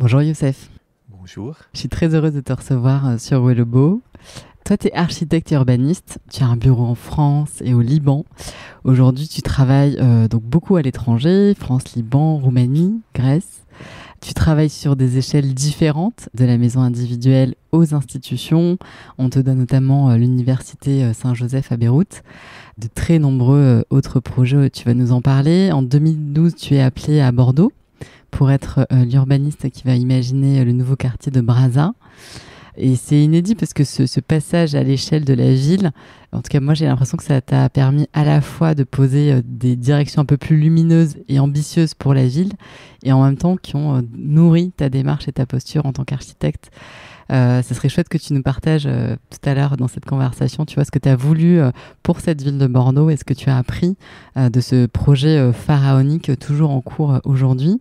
Bonjour Youssef. Bonjour. Je suis très heureuse de te recevoir euh, sur Welobo. Toi, tu es architecte et urbaniste. Tu as un bureau en France et au Liban. Aujourd'hui, tu travailles euh, donc beaucoup à l'étranger, France, Liban, Roumanie, Grèce. Tu travailles sur des échelles différentes, de la maison individuelle aux institutions. On te donne notamment euh, l'université Saint-Joseph à Beyrouth. De très nombreux autres projets, tu vas nous en parler. En 2012, tu es appelé à Bordeaux pour être euh, l'urbaniste qui va imaginer euh, le nouveau quartier de Braza. Et c'est inédit parce que ce, passage à l'échelle de la ville, en tout cas moi j'ai l'impression que ça t'a permis à la fois de poser euh, des directions un peu plus lumineuses et ambitieuses pour la ville, et en même temps qui ont nourri ta démarche et ta posture en tant qu'architecte. Euh, ça serait chouette que tu nous partages tout à l'heure dans cette conversation, tu vois, ce que tu as voulu pour cette ville de Bordeaux et ce que tu as appris de ce projet pharaonique toujours en cours aujourd'hui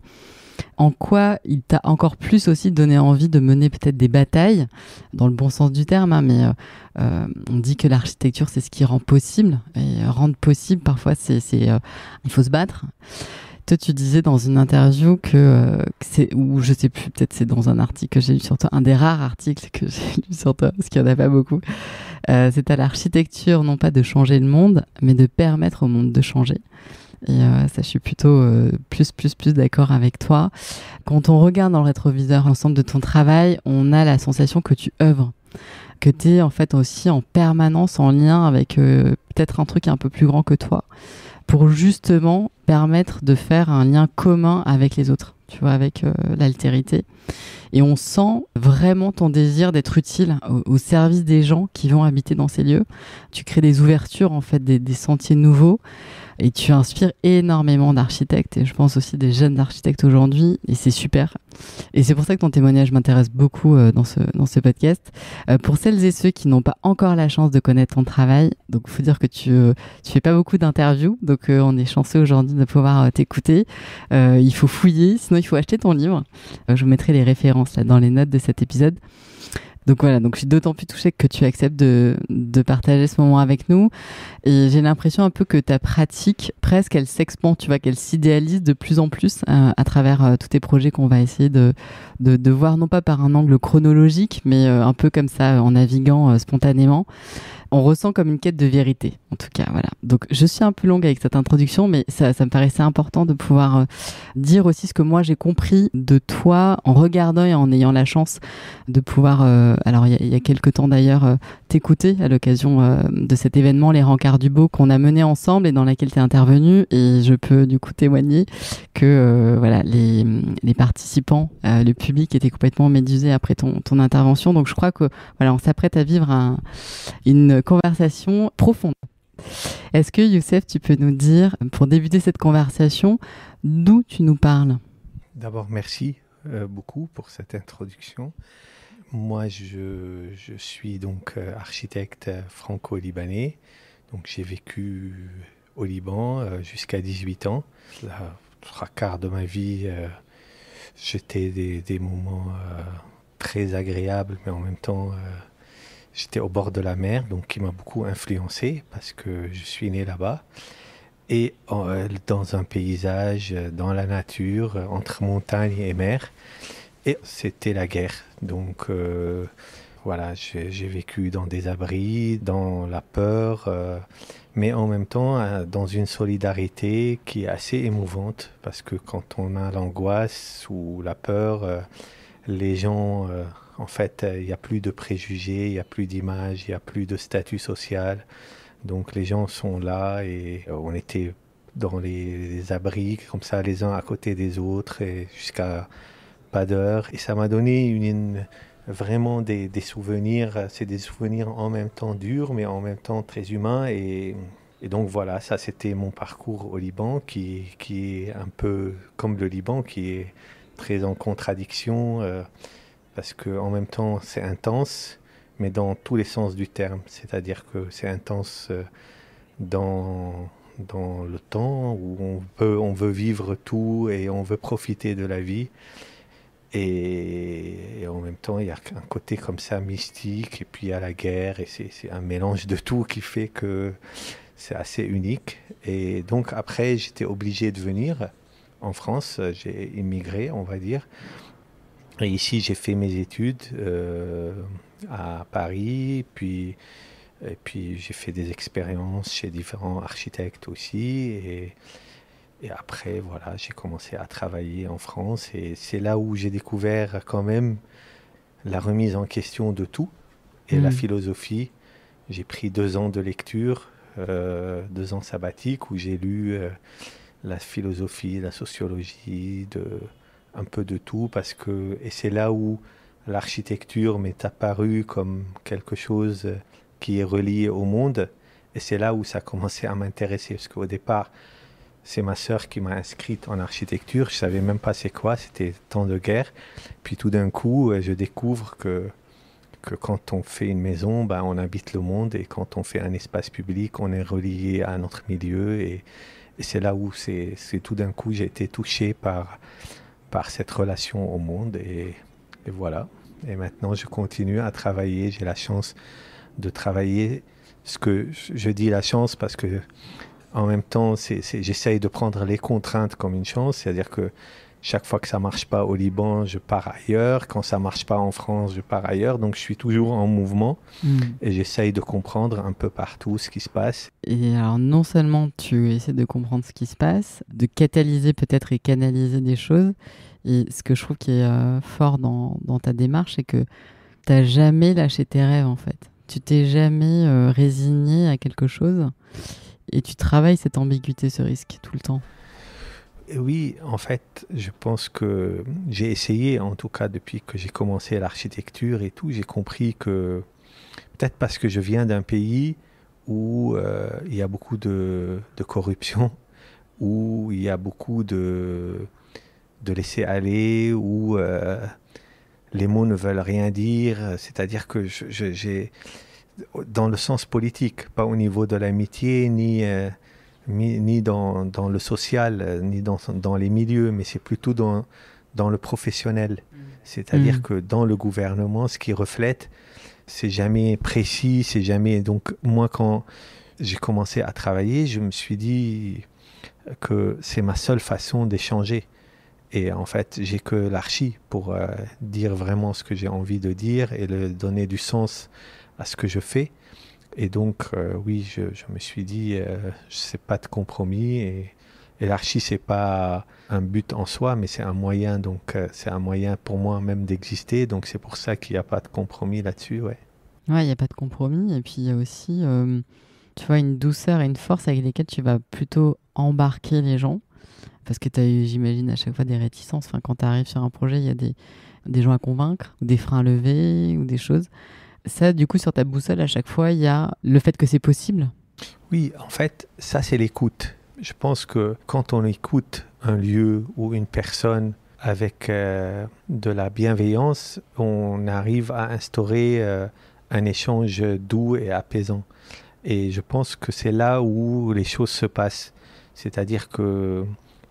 en quoi il t'a encore plus aussi donné envie de mener peut-être des batailles, dans le bon sens du terme, hein, mais euh, euh, on dit que l'architecture, c'est ce qui rend possible, et euh, rendre possible, parfois, c'est, c'est il faut se battre. Toi, tu disais dans une interview que, c'est, ou je sais plus, peut-être c'est dans un article que j'ai lu sur toi, un des rares articles que j'ai lu sur toi, parce qu'il n'y en a pas beaucoup. c'est à l'architecture, non pas de changer le monde, mais de permettre au monde de changer. Et euh, ça, je suis plutôt euh, plus, plus, plus d'accord avec toi. Quand on regarde dans le rétroviseur l'ensemble de ton travail, on a la sensation que tu œuvres que tu es en fait aussi en permanence en lien avec euh, peut-être un truc un peu plus grand que toi pour justement permettre de faire un lien commun avec les autres, tu vois, avec l'altérité. Et on sent vraiment ton désir d'être utile au, service des gens qui vont habiter dans ces lieux. Tu crées des ouvertures, en fait, des, des sentiers nouveaux et tu inspires énormément d'architectes et je pense aussi des jeunes architectes aujourd'hui et c'est super. Et c'est pour ça que ton témoignage m'intéresse beaucoup euh, dans, ce, dans ce podcast. Euh, pour celles et ceux qui n'ont pas encore la chance de connaître ton travail, donc il faut dire que euh, tu fais pas beaucoup d'interviews, donc on est chanceux aujourd'hui de pouvoir t'écouter. il faut fouiller, sinon il faut acheter ton livre. je vous mettrai les références là, dans les notes de cet épisode. Donc voilà, donc je suis d'autant plus touchée que tu acceptes de, partager ce moment avec nous. Et j'ai l'impression un peu que ta pratique, presque, elle s'expand, tu vois, qu'elle s'idéalise de plus en plus euh, à travers euh, tous tes projets qu'on va essayer de, de, voir, non pas par un angle chronologique, mais euh, un peu comme ça, en naviguant spontanément on ressent comme une quête de vérité, en tout cas. Voilà. Donc je suis un peu longue avec cette introduction, mais ça, ça me paraissait important de pouvoir euh, dire aussi ce que moi j'ai compris de toi en regardant et en ayant la chance de pouvoir, euh, alors il y, y, a quelques temps d'ailleurs, euh, t'écouter à l'occasion de cet événement, les rencarts du beau qu'on a mené ensemble et dans laquelle tu es intervenu. Et je peux du coup témoigner que voilà, les, les participants, le public était complètement médusé après ton, ton intervention. Donc je crois que voilà, on s'apprête à vivre un, une conversation profonde. Est-ce que Youssef, tu peux nous dire, pour débuter cette conversation, d'où tu nous parles D'abord, merci euh, beaucoup pour cette introduction. Moi, je, je suis donc euh, architecte franco-libanais. Donc, j'ai vécu au Liban euh, jusqu'à 18 ans. trois quarts de ma vie, j'étais des, des, moments très agréables, mais en même temps J'étais au bord de la mer, donc qui m'a beaucoup influencé parce que je suis né là-bas. Et euh, dans un paysage, euh, dans la nature, euh, entre montagne et mer. Et c'était la guerre. Donc voilà, j'ai vécu dans des abris, dans la peur, mais en même temps dans une solidarité qui est assez émouvante parce que quand on a l'angoisse ou la peur, les gens en fait, euh, il n'y a plus de préjugés, il n'y a plus d'images, il n'y a plus de statut social. Donc les gens sont là et euh, on était dans les, abris comme ça, les uns à côté des autres jusqu'à pas d'heure. Et ça m'a donné vraiment des, souvenirs. C'est des souvenirs en même temps durs, mais en même temps très humains. Et, donc voilà, ça c'était mon parcours au Liban, qui, est un peu comme le Liban, qui est très en contradiction. Euh, parce que en même temps c'est intense, mais dans tous les sens du terme. C'est-à-dire que c'est intense euh, dans, dans le temps où on veut, on veut vivre tout et on veut profiter de la vie. Et, et en même temps, il y a un côté comme ça mystique, et puis il y a la guerre, et c'est un mélange de tout qui fait que c'est assez unique. Et donc après, j'étais obligé de venir en France, j'ai immigré, on va dire. Et ici, j'ai fait mes études euh, à Paris, puis, et puis j'ai fait des expériences chez différents architectes aussi. Et, et après, voilà, j'ai commencé à travailler en France. Et c'est là où j'ai découvert quand même la remise en question de tout et la mmh. philosophie. J'ai pris deux ans de lecture, euh, deux ans sabbatiques, où j'ai lu euh, la philosophie, la sociologie, de un peu de tout parce que et c'est là où l'architecture m'est apparue comme quelque chose qui est relié au monde et c'est là où ça a commencé à m'intéresser parce qu'au départ c'est ma sœur qui m'a inscrite en architecture je savais même pas c'est quoi c'était temps de guerre puis tout d'un coup euh, je découvre que que quand on fait une maison, ben, on habite le monde et quand on fait un espace public, on est relié à notre milieu et, c'est là où c'est tout d'un coup j'ai été touché par par cette relation au monde. Et, voilà. Et maintenant, je continue à travailler. J'ai la chance de travailler. Ce que je dis la chance parce que en même temps, j'essaye de prendre les contraintes comme une chance, c'est-à-dire que chaque fois que ça marche pas au Liban, je pars ailleurs. Quand ça marche pas en France, je pars ailleurs. Donc je suis toujours en mouvement hmm. et j'essaye de comprendre un peu partout ce qui se passe. Et alors non seulement tu essaies de comprendre ce qui se passe, de catalyser peut-être et canaliser des choses. Et ce que je trouve qui est euh, fort dans, ta démarche, c'est que tu n'as jamais lâché tes rêves en fait. Tu t'es jamais euh, résigné à quelque chose et tu travailles cette ambiguïté, ce risque tout le temps. Oui, en fait, je pense que j'ai essayé, en tout cas depuis que j'ai commencé l'architecture et tout, j'ai compris que peut-être parce que je viens d'un pays où euh, il y a beaucoup de, corruption, où il y a beaucoup de, de laisser aller, où euh, les mots ne veulent rien dire, c'est-à-dire que j'ai dans le sens politique, pas au niveau de l'amitié ni... Euh, ni dans, le social, euh, ni dans, les milieux, mais c'est plutôt dans, le professionnel. Mm. C'est-à-dire mm. que dans le gouvernement, ce qui reflète, c'est jamais précis, c'est jamais. Donc, moi, quand j'ai commencé à travailler, je me suis dit que c'est ma seule façon d'échanger. Et en fait, j'ai que l'archi pour euh, dire vraiment ce que j'ai envie de dire et le donner du sens à ce que je fais. Et donc, euh, oui, je, me suis dit, euh, c'est pas de compromis. Et, et l'archi, c'est pas un but en soi, mais c'est un moyen. Donc, euh, c'est un moyen pour moi même d'exister. Donc, c'est pour ça qu'il n'y a pas de compromis là-dessus, ouais. Ouais, il n'y a pas de compromis. Et puis, il y a aussi, euh, tu vois, une douceur et une force avec lesquelles tu vas plutôt embarquer les gens. Parce que tu as eu, j'imagine, à chaque fois des réticences. Enfin, quand tu arrives sur un projet, il y a des, des gens à convaincre, des freins à lever, ou des choses. Ça, du coup, sur ta boussole, à chaque fois, il y a le fait que c'est possible Oui, en fait, ça, c'est l'écoute. Je pense que quand on écoute un lieu ou une personne avec euh, de la bienveillance, on arrive à instaurer euh, un échange doux et apaisant. Et je pense que c'est là où les choses se passent. C'est-à-dire que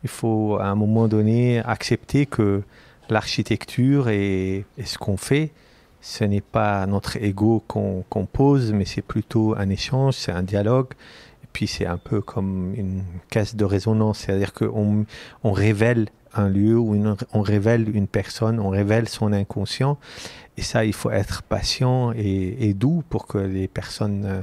il faut à un moment donné accepter que l'architecture et ce qu'on fait, ce n'est pas notre ego qu'on pose, mais c'est plutôt un échange, c'est un dialogue. Et puis c'est un peu comme une caisse de résonance, c'est-à-dire qu'on on révèle un lieu ou on révèle une personne, on révèle son inconscient. Et ça, il faut être patient et, doux pour que les personnes euh,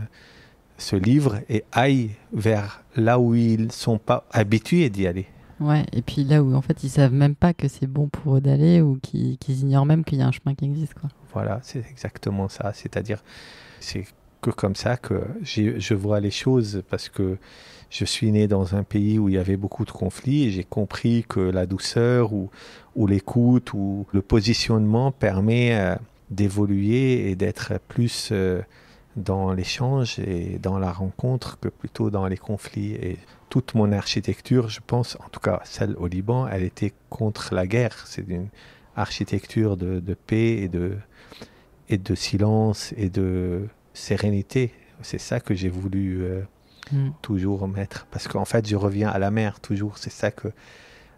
se livrent et aillent vers là où ils ne sont pas habitués d'y aller. Ouais, et puis là où en fait ils savent même pas que c'est bon pour eux d'aller ou qu'ils ignorent même qu'il y a un chemin qui existe. Quoi. Voilà, c'est exactement ça. C'est-à-dire, c'est que comme ça que je vois les choses parce que je suis né dans un pays où il y avait beaucoup de conflits et j'ai compris que la douceur ou, ou l'écoute ou le positionnement permet euh, d'évoluer et d'être plus euh, dans l'échange et dans la rencontre que plutôt dans les conflits. Et toute mon architecture, je pense, en tout cas celle au Liban, elle était contre la guerre. C'est une architecture de paix et de, et de silence et de sérénité. C'est ça que j'ai voulu euh, hmm. toujours mettre. Parce qu'en fait, je reviens à la mer toujours. C'est ça que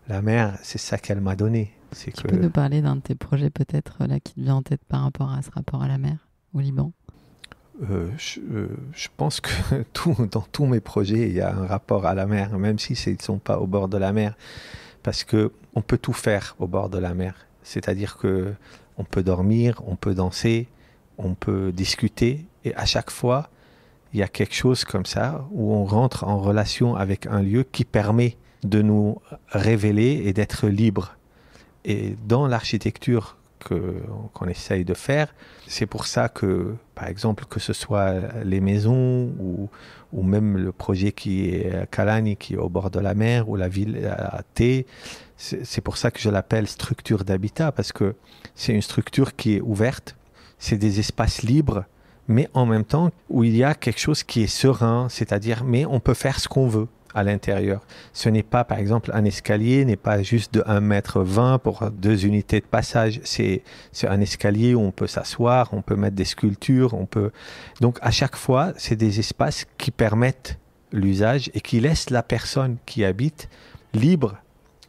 la mer, c'est ça qu'elle m'a donné. Tu que... peux nous parler d'un de tes projets peut-être là qui te vient en tête par rapport à ce rapport à la mer au Liban euh, euh, je, pense que dans tous mes projets, il y a un rapport à la mer, même si ils ne sont pas au bord de la mer, parce que on peut tout faire au bord de la mer. C'est-à-dire que on peut dormir, on peut danser, on peut discuter. Et à chaque fois, il y a quelque chose comme ça où on rentre en relation avec un lieu qui permet de nous révéler et d'être libre. Et dans l'architecture qu'on essaye de faire, c'est pour ça que, par exemple, que ce soit les maisons ou, même le projet qui est Kalani, qui est au bord de la mer, ou la ville à Thé, c'est pour ça que je l'appelle structure d'habitat, parce que c'est une structure qui est ouverte, c'est des espaces libres, mais en même temps où il y a quelque chose qui est serein, c'est-à-dire, mais on peut faire ce qu'on veut à l'intérieur. Ce n'est pas, par exemple, un escalier n'est pas juste de 1,20 mètre pour deux unités de passage. C'est un escalier où on peut s'asseoir, on peut mettre des sculptures, on peut. Donc, à chaque fois, c'est des espaces qui permettent l'usage et qui laissent la personne qui habite libre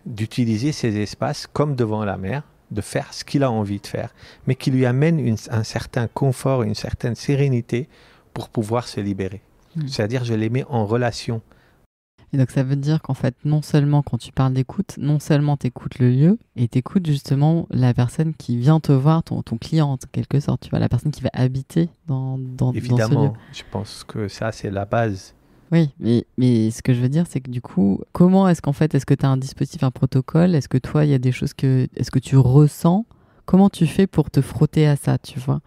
d'utiliser ces espaces comme devant la mer, de faire ce qu'il a envie de faire, mais qui lui amène un certain confort, une certaine sérénité pour pouvoir se libérer. Hmm. C'est-à-dire, je les mets en relation. Et donc ça veut dire qu'en fait, non seulement quand tu parles d'écoute, non seulement écoutes le lieu, et t'écoutes justement la personne qui vient te voir, ton, client en quelque sorte, tu vois, la personne qui va habiter dans, dans, Évidemment, ce lieu. je pense que ça c'est la base. Oui, mais, mais ce que je veux dire, c'est que du coup, comment est-ce qu'en fait, est-ce que tu as un dispositif, un protocole Est-ce que toi, il y a des choses que. Est-ce que tu ressens Comment tu fais pour te frotter à ça, tu vois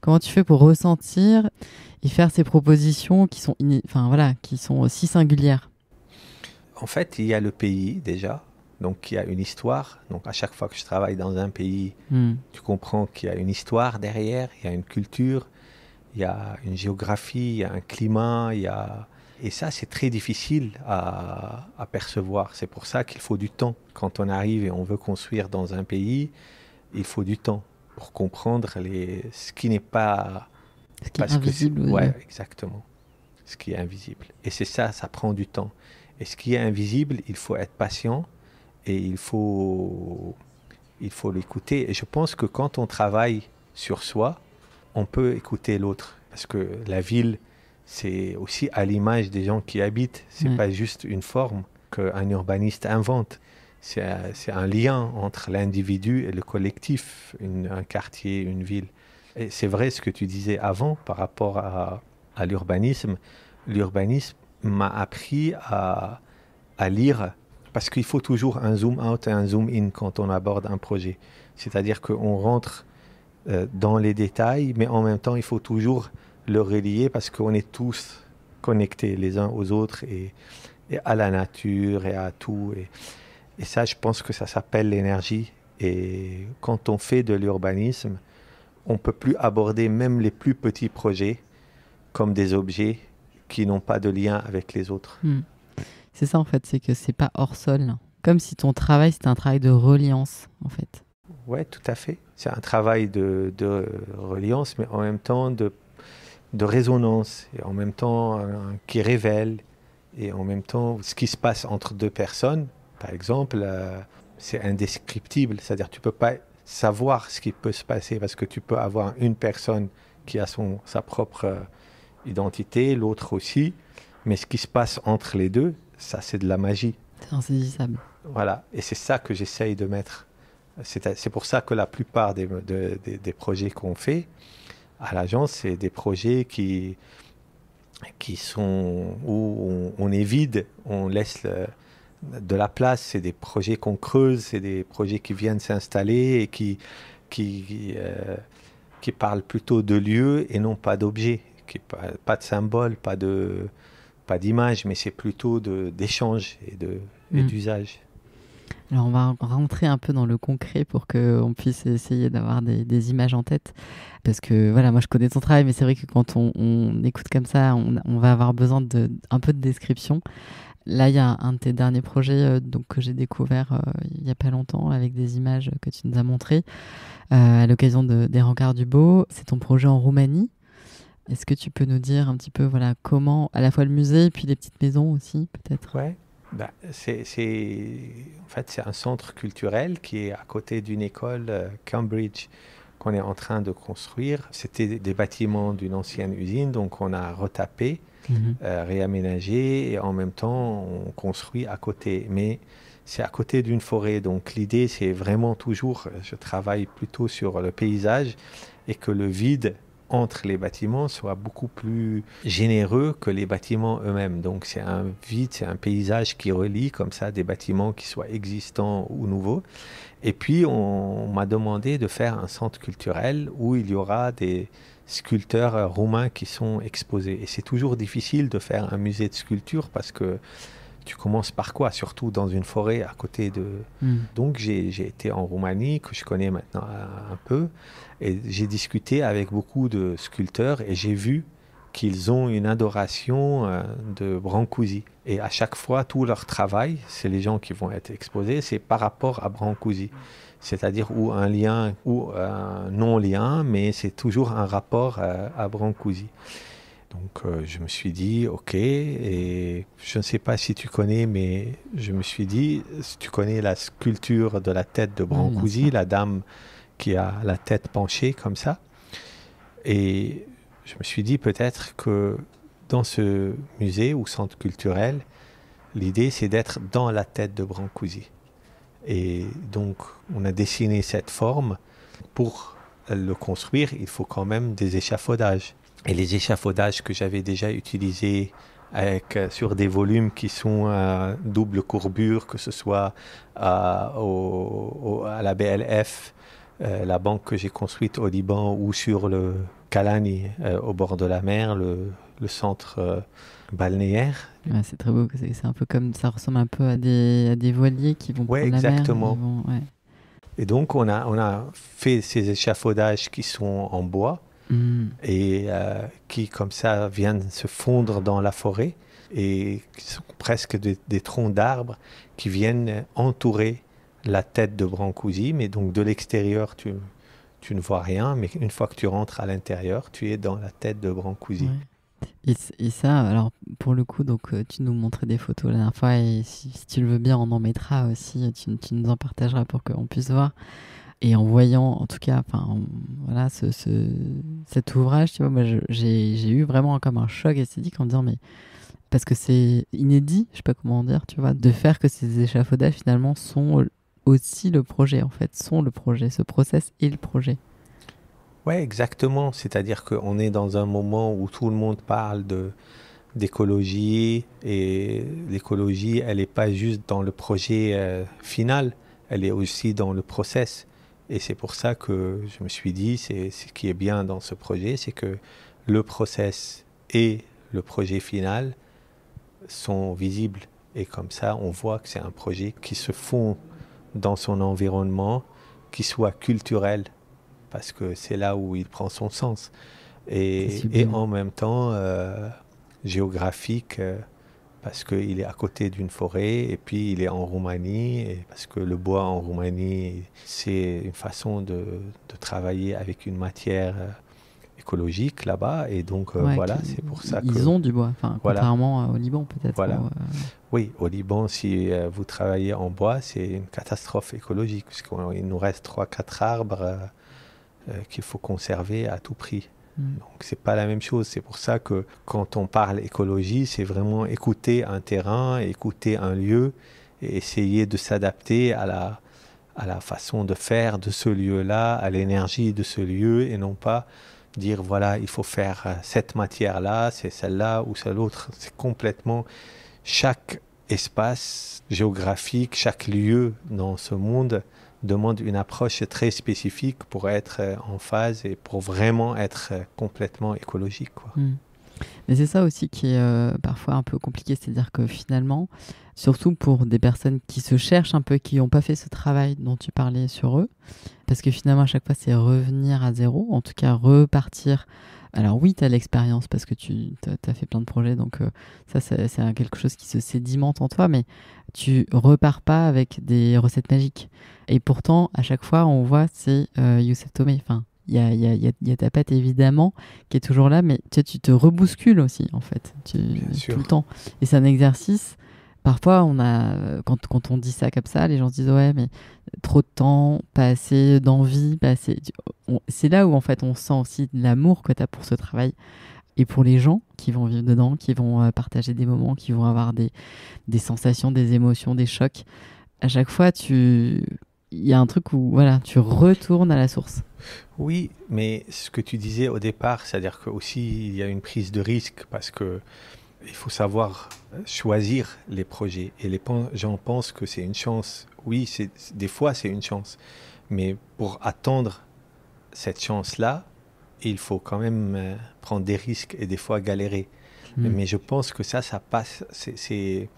Comment tu fais pour ressentir et faire ces propositions qui sont, enfin, voilà, qui sont aussi singulières En fait, il y a le pays déjà, donc il y a une histoire. Donc à chaque fois que je travaille dans un pays, hmm. tu comprends qu'il y a une histoire derrière, il y a une culture, il y a une géographie, il y a un climat, il y a et ça, c'est très difficile à, percevoir. C'est pour ça qu'il faut du temps. Quand on arrive et on veut construire dans un pays, il faut du temps pour comprendre ce qui n'est pas... Ce qui est invisible. exactement. Ce qui est invisible. Et c'est ça, ça prend du temps. Et ce qui est invisible, il faut être patient et il faut, il faut l'écouter. Et je pense que quand on travaille sur soi, on peut écouter l'autre. Parce que la ville c'est aussi à l'image des gens qui habitent. C'est n'est mm. pas juste une forme qu'un urbaniste invente. C'est un lien entre l'individu et le collectif, un quartier, une ville. Et c'est vrai ce que tu disais avant par rapport à, l'urbanisme. L'urbanisme m'a appris à, lire parce qu'il faut toujours un zoom out et un zoom in quand on aborde un projet. C'est-à-dire qu'on rentre euh, dans les détails, mais en même temps, il faut toujours le relier parce qu'on est tous connectés les uns aux autres et, à la nature et à tout. Et, ça, je pense que ça s'appelle l'énergie. Et quand on fait de l'urbanisme, on ne peut plus aborder même les plus petits projets comme des objets qui n'ont pas de lien avec les autres. Hmm. C'est ça en fait, c'est que c'est pas hors sol. Comme si ton travail c'était un travail de reliance en fait. Ouais, tout à fait. C'est un travail de, de reliance, mais en même temps de de résonance et en même temps euh, qui révèle et en même temps ce qui se passe entre deux personnes, par exemple, euh, c'est indescriptible, c'est-à-dire tu peux pas savoir ce qui peut se passer parce que tu peux avoir une personne qui a son, sa propre euh, identité, l'autre aussi, mais ce qui se passe entre les deux, ça c'est de la magie. C'est insaisissable. Voilà, et c'est ça que j'essaye de mettre. C'est pour ça que la plupart des projets qu'on fait, à l'agence, c'est des projets qui, qui sont où on, est vide, on laisse de la place. C'est des projets qu'on creuse, c'est des projets qui viennent s'installer et qui, qui, euh, parlent plutôt de lieux et non pas d'objets, qui pas, pas de symbole, pas d'images, pas d'image, mais c'est plutôt d'échange et hmm. d'usage. Alors on va rentrer un peu dans le concret pour qu'on puisse essayer d'avoir des, images en tête. Parce que voilà, moi je connais ton travail, mais c'est vrai que quand on, écoute comme ça, on, va avoir besoin d'un peu de description. Là, il y a un de tes derniers projets euh, donc, que j'ai découvert euh, il n'y a pas longtemps avec des images que tu nous as montrées euh, à l'occasion des rencarts du beau. C'est ton projet en Roumanie. Est-ce que tu peux nous dire un petit peu voilà, comment, à la fois le musée et puis les petites maisons aussi, peut-être Ouais. Bah, c'est, en fait, c'est un centre culturel qui est à côté d'une école euh, Cambridge qu'on est en train de construire. C'était des bâtiments d'une ancienne usine, donc on a retapé, mhm. euh, réaménagé et en même temps on construit à côté. Mais c'est à côté d'une forêt, donc l'idée c'est vraiment toujours, je travaille plutôt sur le paysage et que le vide entre les bâtiments soit beaucoup plus généreux que les bâtiments eux-mêmes. Donc c'est un vide, c'est un paysage qui relie comme ça des bâtiments qui soient existants ou nouveaux. Et puis on, on m'a demandé de faire un centre culturel où il y aura des sculpteurs roumains qui sont exposés. Et c'est toujours difficile de faire un musée de sculpture parce que tu commences par quoi Surtout dans une forêt à côté de. Hmm. Donc j'ai été en Roumanie, que je connais maintenant un peu, et j'ai discuté avec beaucoup de sculpteurs et j'ai vu qu'ils ont une adoration euh, de Brancusi. Et à chaque fois, tout leur travail, c'est les gens qui vont être exposés, c'est par rapport à Brancusi. C'est-à-dire ou un lien ou un non-lien, mais c'est toujours un rapport euh, à Brancusi. Donc euh, je me suis dit, ok, et je ne sais pas si tu connais, mais je me suis dit, si tu connais la sculpture de la tête de Brancusi, hmm. la dame qui a la tête penchée comme ça, et je me suis dit peut-être que dans ce musée ou centre culturel, l'idée c'est d'être dans la tête de Brancusi. Et donc on a dessiné cette forme pour le construire, il faut quand même des échafaudages et les échafaudages que j'avais déjà utilisés avec, euh, sur des volumes qui sont à double courbure, que ce soit à la BLF, euh, la banque que j'ai construite au Liban, ou sur le Kalani, euh, au bord de la mer, le, centre balnéaire. c'est très beau, c'est un peu comme ça ressemble un peu à des, à des voiliers qui vont ouais, exactement. la mer. ouais. Et donc on a, on a fait ces échafaudages qui sont en bois Mm. et euh, qui comme ça viennent se fondre dans la forêt et qui sont presque des, troncs d'arbres qui viennent entourer la tête de Brancusi, mais donc de l'extérieur tu, tu ne vois rien, mais une fois que tu rentres à l'intérieur, tu es dans la tête de Brancusi. Et, ça, alors pour le coup, donc euh, tu nous montrais des photos la dernière fois, et si, tu le veux bien, on en mettra aussi, tu, tu nous en partageras pour qu'on puisse voir. Et en voyant, en tout cas, enfin, voilà, ce, ce, cet ouvrage, tu vois, moi, j'ai eu vraiment comme un choc esthétique en me disant, mais parce que c'est inédit, je sais pas comment dire, tu vois, de faire que ces échafaudages finalement sont aussi le projet, en fait, sont le projet, ce process et le projet. Ouais, exactement. C'est-à-dire qu'on est dans un moment où tout le monde parle de d'écologie et l'écologie, elle n'est pas juste dans le projet euh, final, elle est aussi dans le process. Et c'est pour ça que je me suis dit, c'est ce qui est bien dans ce projet, c'est que le process et le projet final sont visibles. Et comme ça, on voit que c'est un projet qui se fond dans son environnement, qui soit culturel, parce que c'est là où il prend son sens. Et, en même temps, euh, géographique. Euh, parce qu'il est à côté d'une forêt et puis il est en Roumanie, et parce que le bois en Roumanie, c'est une façon de, travailler avec une matière euh, écologique là-bas. Et donc euh, voilà, c'est pour ça qu'ils ont du bois, enfin, contrairement euh, au Liban peut-être. Oui, au Liban, si vous travaillez en bois, c'est une catastrophe écologique, puisqu'il nous reste 3-4 arbres qu'il faut conserver à tout prix. Mm. Donc c'est pas la même chose. C'est pour ça que quand on parle écologie, c'est vraiment écouter un terrain, écouter un lieu et essayer de s'adapter à la, à la façon de faire de ce lieu-là, à l'énergie de ce lieu et non pas dire voilà, il faut faire cette matière-là, c'est celle-là ou celle l'autre. C'est complètement chaque espace géographique, chaque lieu dans ce monde demande une approche très spécifique pour être euh, en phase et pour vraiment être euh, complètement écologique. Quoi. Hmm. Mais c'est ça aussi qui est euh, parfois un peu compliqué, c'est-à-dire que finalement, surtout pour des personnes qui se cherchent un peu, qui n'ont pas fait ce travail dont tu parlais sur eux. Parce que finalement, à chaque fois, c'est revenir à zéro, en tout cas repartir. Alors oui, tu as l'expérience parce que tu as fait plein de projets, donc euh, ça, c'est quelque chose qui se sédimente en toi, mais tu repars pas avec des recettes magiques. Et pourtant, à chaque fois, on voit, c'est euh, Youssef Tomé, enfin, il y a, ta patte évidemment qui est toujours là, mais tu, te rebouscules aussi en fait, tu, tout le temps. Et c'est un exercice parfois, on a, euh, quand, on dit ça comme ça, les gens se disent ouais, mais trop de temps, pas assez d'envie, C'est là où en fait on sent aussi l'amour que tu as pour ce travail et pour les gens qui vont vivre dedans, qui vont euh, partager des moments, qui vont avoir des, sensations, des émotions, des chocs. À chaque fois, tu il y a un truc où voilà, tu retournes à la source. Oui, mais ce que tu disais au départ, c'est-à-dire que aussi il y a une prise de risque parce que il faut savoir euh, choisir les projets. Et les gens pensent que c'est une chance. Oui, des fois c'est une chance. Mais pour attendre cette chance-là, il faut quand même euh, prendre des risques et des fois galérer. Hmm. Mais je pense que ça, ça passe. C'est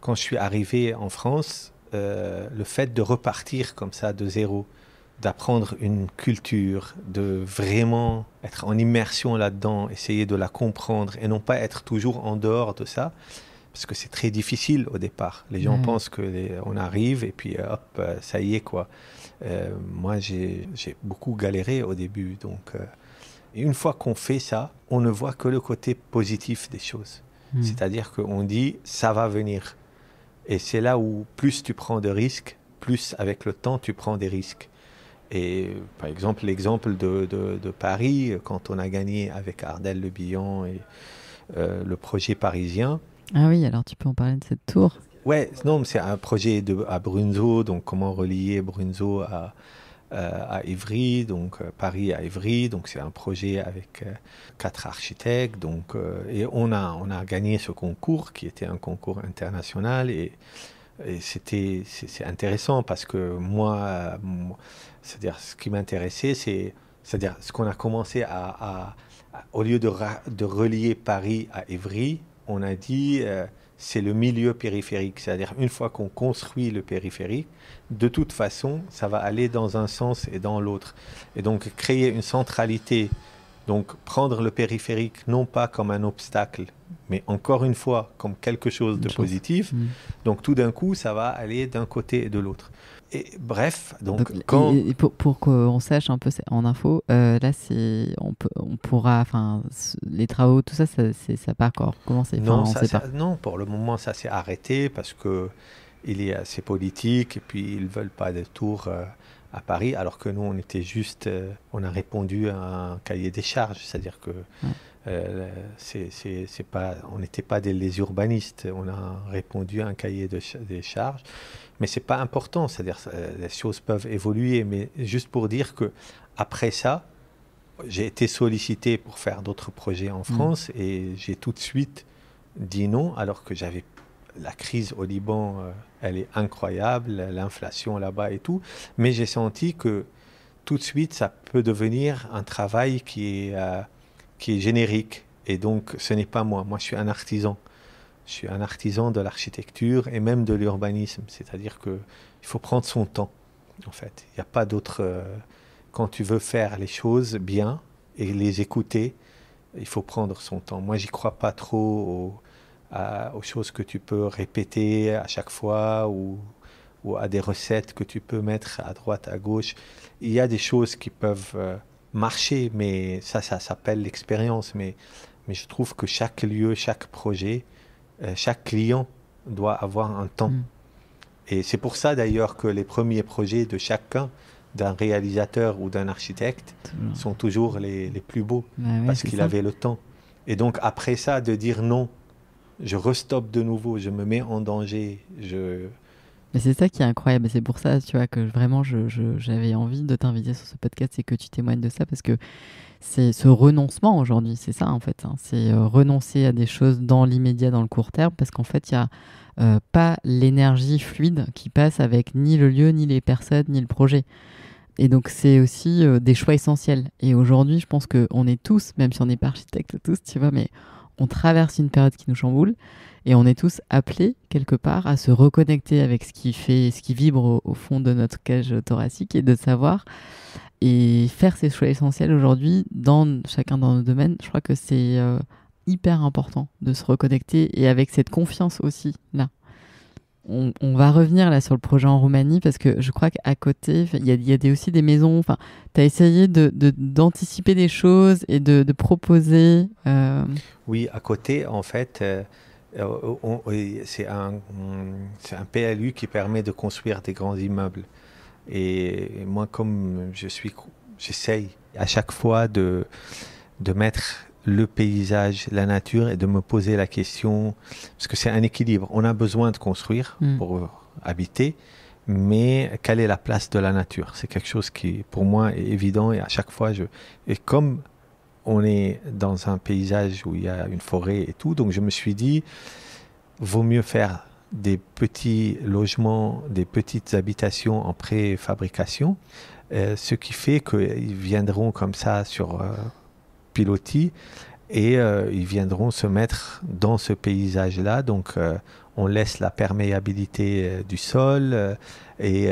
Quand je suis arrivé en France, euh, le fait de repartir comme ça de zéro, d'apprendre une culture, de vraiment être en immersion là-dedans, essayer de la comprendre et non pas être toujours en dehors de ça, parce que c'est très difficile au départ. Les gens mm. pensent que on arrive et puis euh, hop, euh, ça y est quoi. Euh, moi, j'ai beaucoup galéré au début, donc une fois qu'on fait ça, on ne voit que le côté positif des choses. Mm. C'est-à-dire qu'on dit ça va venir. Et c'est là où plus tu prends de risques, plus avec le temps tu prends des risques. Et par exemple, l'exemple de, de, Paris, quand on a gagné avec Ardel Le Billon et euh, le projet parisien. Ah oui, alors tu peux en parler de cette tour. Ouais, non, c'est un projet de, à Brunzo, donc comment relier Brunzo à, euh, Évry à donc euh, Paris à Evry. donc c'est un projet avec quatre architectes, donc et on a on a gagné ce concours qui était un concours international et, c'était c'est intéressant parce que moi c'est-à-dire, ce qui m'intéressait, c'est c'est-à-dire ce qu'on a commencé à, au lieu de, de, relier Paris à Évry, on a dit euh, c'est le milieu périphérique. C'est-à-dire une fois qu'on construit le périphérique, de toute façon, ça va aller dans un sens et dans l'autre. Et donc créer une centralité, donc prendre le périphérique non pas comme un obstacle mais encore une fois comme quelque chose de positif. Mm. Donc tout d'un coup, ça va aller d'un côté et de l'autre. Et bref, donc, quand... pour, qu'on sache un peu en info, euh, là c'est on on pourra enfin les travaux tout ça ça part pas encore commencé. Non, non, pour le moment ça s'est arrêté parce que il a assez politiques et puis ils veulent pas de tours euh, à Paris alors que nous on était juste euh, on a répondu à un cahier des charges, c'est-à-dire que euh, c'est, pas, on n'était pas des, les urbanistes, on a répondu à un cahier de, des charges, mais c'est pas important, c'est-à-dire que euh, les choses peuvent évoluer, mais juste pour dire que après ça, j'ai été sollicité pour faire d'autres projets en mmh. France et j'ai tout de suite dit non, alors que j'avais la crise au Liban, euh, elle est incroyable, l'inflation là-bas et tout, mais j'ai senti que tout de suite, ça peut devenir un travail qui est qui est générique. Et donc, ce n'est pas moi. Moi, je suis un artisan. Je suis un artisan de l'architecture et même de l'urbanisme. C'est-à-dire qu'il faut prendre son temps, en fait. Il n'y a pas d'autre. Euh, quand tu veux faire les choses bien et les écouter, il faut prendre son temps. Moi, j'y crois pas trop aux, choses que tu peux répéter à chaque fois ou, à des recettes que tu peux mettre à droite, à gauche. Il y a des choses qui peuvent. Euh, marché, mais ça, ça s'appelle l'expérience. Mais, mais je trouve que chaque lieu, chaque projet, euh, chaque client doit avoir un temps. Mm. Et c'est pour ça d'ailleurs que les premiers projets de chacun, d'un réalisateur ou d'un architecte, sont toujours les, plus beaux, parce qu'il avait le temps. Et donc après ça, de dire non, je restoppe de nouveau, je me mets en danger, je mais c'est ça qui est incroyable, c'est pour ça, tu vois, que vraiment j'avais envie de t'inviter sur ce podcast et que tu témoignes de ça, parce que c'est ce renoncement aujourd'hui, c'est ça en fait, hein. c'est euh, renoncer à des choses dans l'immédiat, dans le court terme, parce qu'en fait, il n'y a euh, pas l'énergie fluide qui passe avec ni le lieu, ni les personnes, ni le projet. Et donc, c'est aussi euh, des choix essentiels. Et aujourd'hui, je pense qu'on est tous, même si on n'est pas architecte tous, tu vois, mais on traverse une période qui nous chamboule et on est tous appelés, quelque part, à se reconnecter avec ce qui fait, ce qui vibre au, fond de notre cage thoracique et de savoir et faire ces choix essentiels aujourd'hui, dans chacun dans nos domaines. Je crois que c'est euh, hyper important de se reconnecter et avec cette confiance aussi, là. On, va revenir là sur le projet en Roumanie parce que je crois qu'à côté, il y a, des, aussi des maisons. Enfin, tu as essayé d'anticiper de, d'anticiper des choses et de, proposer. Euh oui, à côté, en fait, euh, euh, c'est un, mm, un, PLU qui permet de construire des grands immeubles. Et moi, comme je suis, j'essaye à chaque fois de, de mettre le paysage, la nature et de me poser la question, parce que c'est un équilibre. On a besoin de construire mm. pour habiter, mais quelle est la place de la nature C'est quelque chose qui, pour moi, est évident et à chaque fois, je, et comme on est dans un paysage où il y a une forêt et tout. Donc je me suis dit, vaut mieux faire des petits logements, des petites habitations en préfabrication, euh, ce qui fait qu'ils viendront comme ça sur euh, pilotis et euh, ils viendront se mettre dans ce paysage-là. Donc on laisse la perméabilité du sol et,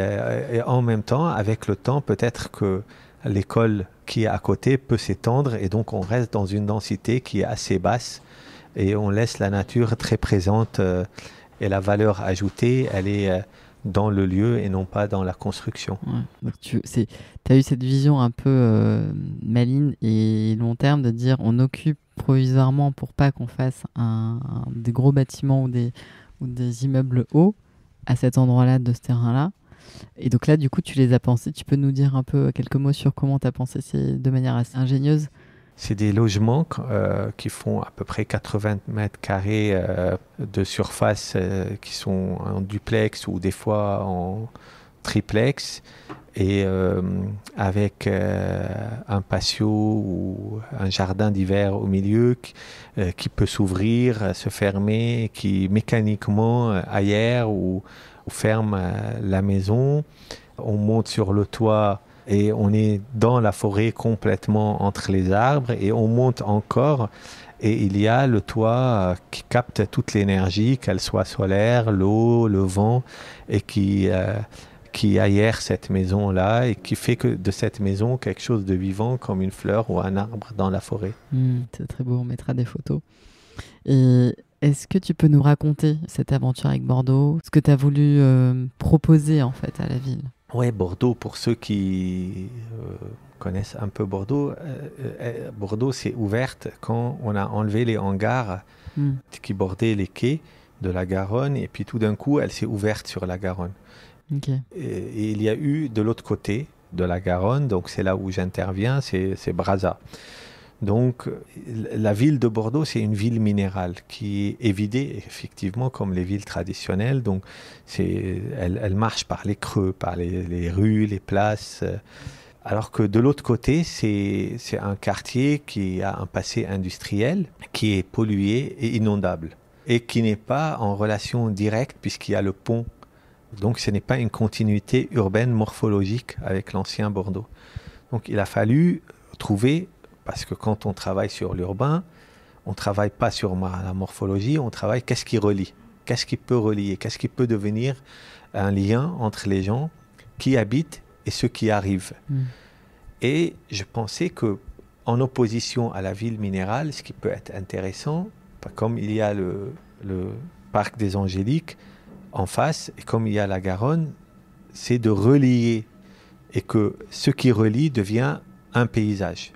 en même temps, avec le temps, peut-être que l'école qui à côté peut s'étendre et donc on reste dans une densité qui est assez basse et on laisse la nature très présente euh, et la valeur ajoutée, elle est euh, dans le lieu et non pas dans la construction. Donc tu as eu cette vision un peu maline euh, maligne et long terme de dire on occupe provisoirement pour pas qu'on fasse des gros bâtiments ou des immeubles hauts à cet endroit-là de ce terrain-là et donc là, du coup, tu les as pensés. Tu peux nous dire un peu quelques mots sur comment tu as pensé de manière assez ingénieuse c'est des logements euh, qui font à peu près 80 mètres carrés euh, de surface euh, qui sont en duplex ou des fois en triplex et avec un patio ou un jardin d'hiver au milieu qui, peut s'ouvrir, se fermer, qui mécaniquement ailleurs ou ferme euh, la maison, on monte sur le toit et on est dans la forêt complètement entre les arbres et on monte encore et il y a le toit euh, qui capte toute l'énergie, qu'elle soit solaire, l'eau, le vent et qui, euh, qui cette maison-là et qui fait que de cette maison quelque chose de vivant comme une fleur ou un arbre dans la forêt. Hmm, c'est très beau, on mettra des photos. Et est-ce que tu peux nous raconter cette aventure avec Bordeaux, ce que tu as voulu euh, proposer en fait à la ville Ouais, Bordeaux, pour ceux qui euh, connaissent un peu Bordeaux, euh, Bordeaux s'est ouverte quand on a enlevé les hangars hmm. qui bordaient les quais de la Garonne, et puis tout d'un coup, elle s'est ouverte sur la Garonne. Et, et, il y a eu de l'autre côté de la Garonne, donc c'est là où j'interviens, c'est Braza. Donc la ville de Bordeaux, c'est une ville minérale qui est vidée effectivement comme les villes traditionnelles. Donc elle, elle marche par les creux, par les, les rues, les places. Alors que de l'autre côté, c'est un quartier qui a un passé industriel, qui est pollué et inondable, et qui n'est pas en relation directe puisqu'il y a le pont. Donc ce n'est pas une continuité urbaine morphologique avec l'ancien Bordeaux. Donc il a fallu trouver parce que quand on travaille sur l'urbain, on ne travaille pas sur la morphologie, on travaille qu'est-ce qui relie, qu'est-ce qui peut relier, qu'est-ce qui peut devenir un lien entre les gens qui habitent et ceux qui arrivent. Mm. Et je pensais que en opposition à la ville minérale, ce qui peut être intéressant, comme il y a le, le parc des Angéliques en face, et comme il y a la Garonne, c'est de relier et que ce qui relie devient un paysage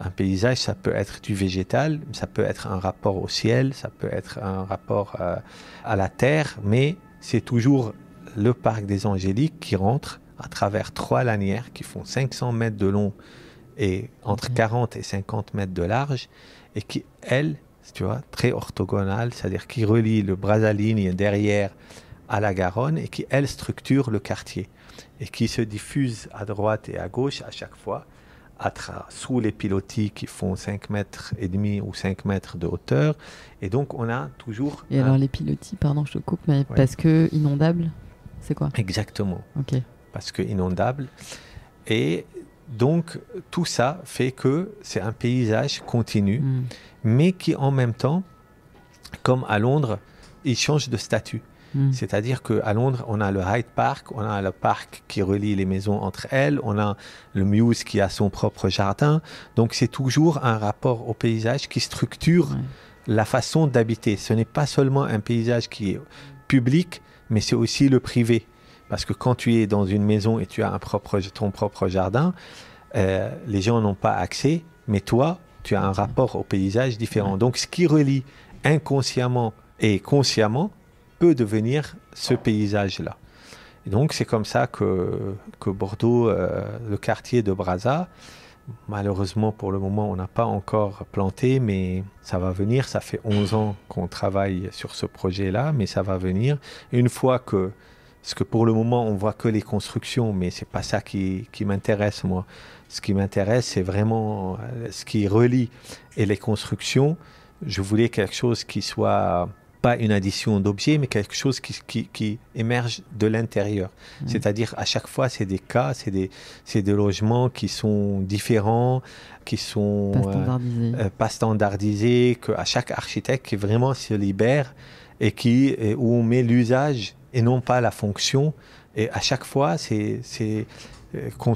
un paysage, ça peut être du végétal, ça peut être un rapport au ciel, ça peut être un rapport euh, à la terre, mais c'est toujours le parc des Angéliques qui rentre à travers trois lanières qui font 500 mètres de long et entre 40 mhm. et 50 mètres de large et qui, elles, tu vois, très orthogonale, c'est-à-dire qui relie le Brasaligne derrière à la Garonne et qui, elle, structure le quartier et qui se diffuse à droite et à gauche à chaque fois sous les pilotis qui font 5 mètres et demi ou 5 mètres de hauteur. Et donc, on a toujours. Et alors, les pilotis, pardon, je te coupe, mais parce que inondable, c'est quoi Exactement. OK. Parce que inondable. Et donc, tout ça fait que c'est un paysage continu, hmm. mais qui en même temps, comme à Londres, il change de statut. Hmm. C'est-à-dire qu'à Londres, on a le Hyde Park, on a le parc qui relie les maisons entre elles, on a le Muse qui a son propre jardin. Donc c'est toujours un rapport au paysage qui structure la façon d'habiter. Ce n'est pas seulement un paysage qui est public, mais c'est aussi le privé. Parce que quand tu es dans une maison et tu as ton propre jardin, euh, les gens n'ont pas accès, mais toi, tu as un rapport au paysage différent. Donc ce qui relie inconsciemment et consciemment peut devenir ce paysage-là. Et donc c'est comme ça que, que Bordeaux, euh, le quartier de Brazza, malheureusement pour le moment on n'a pas encore planté, mais ça va venir. Ça fait 11 ans qu'on travaille sur ce projet-là, mais ça va venir. Une fois que, ce que pour le moment on voit que les constructions, mais c'est pas ça qui m'intéresse moi. Ce qui m'intéresse c'est vraiment euh, ce qui relie et les constructions. Je voulais quelque chose qui soit pas une addition d'objets, mais quelque chose qui, qui, qui émerge de l'intérieur. Mmh. C'est-à-dire, à chaque fois, c'est des cas, c'est des, des logements qui sont différents, qui sont euh, euh, pas standardisés, que à chaque architecte qui vraiment se libère et qui, où on met l'usage et non pas la fonction. Et à chaque fois, c'est euh, qu'on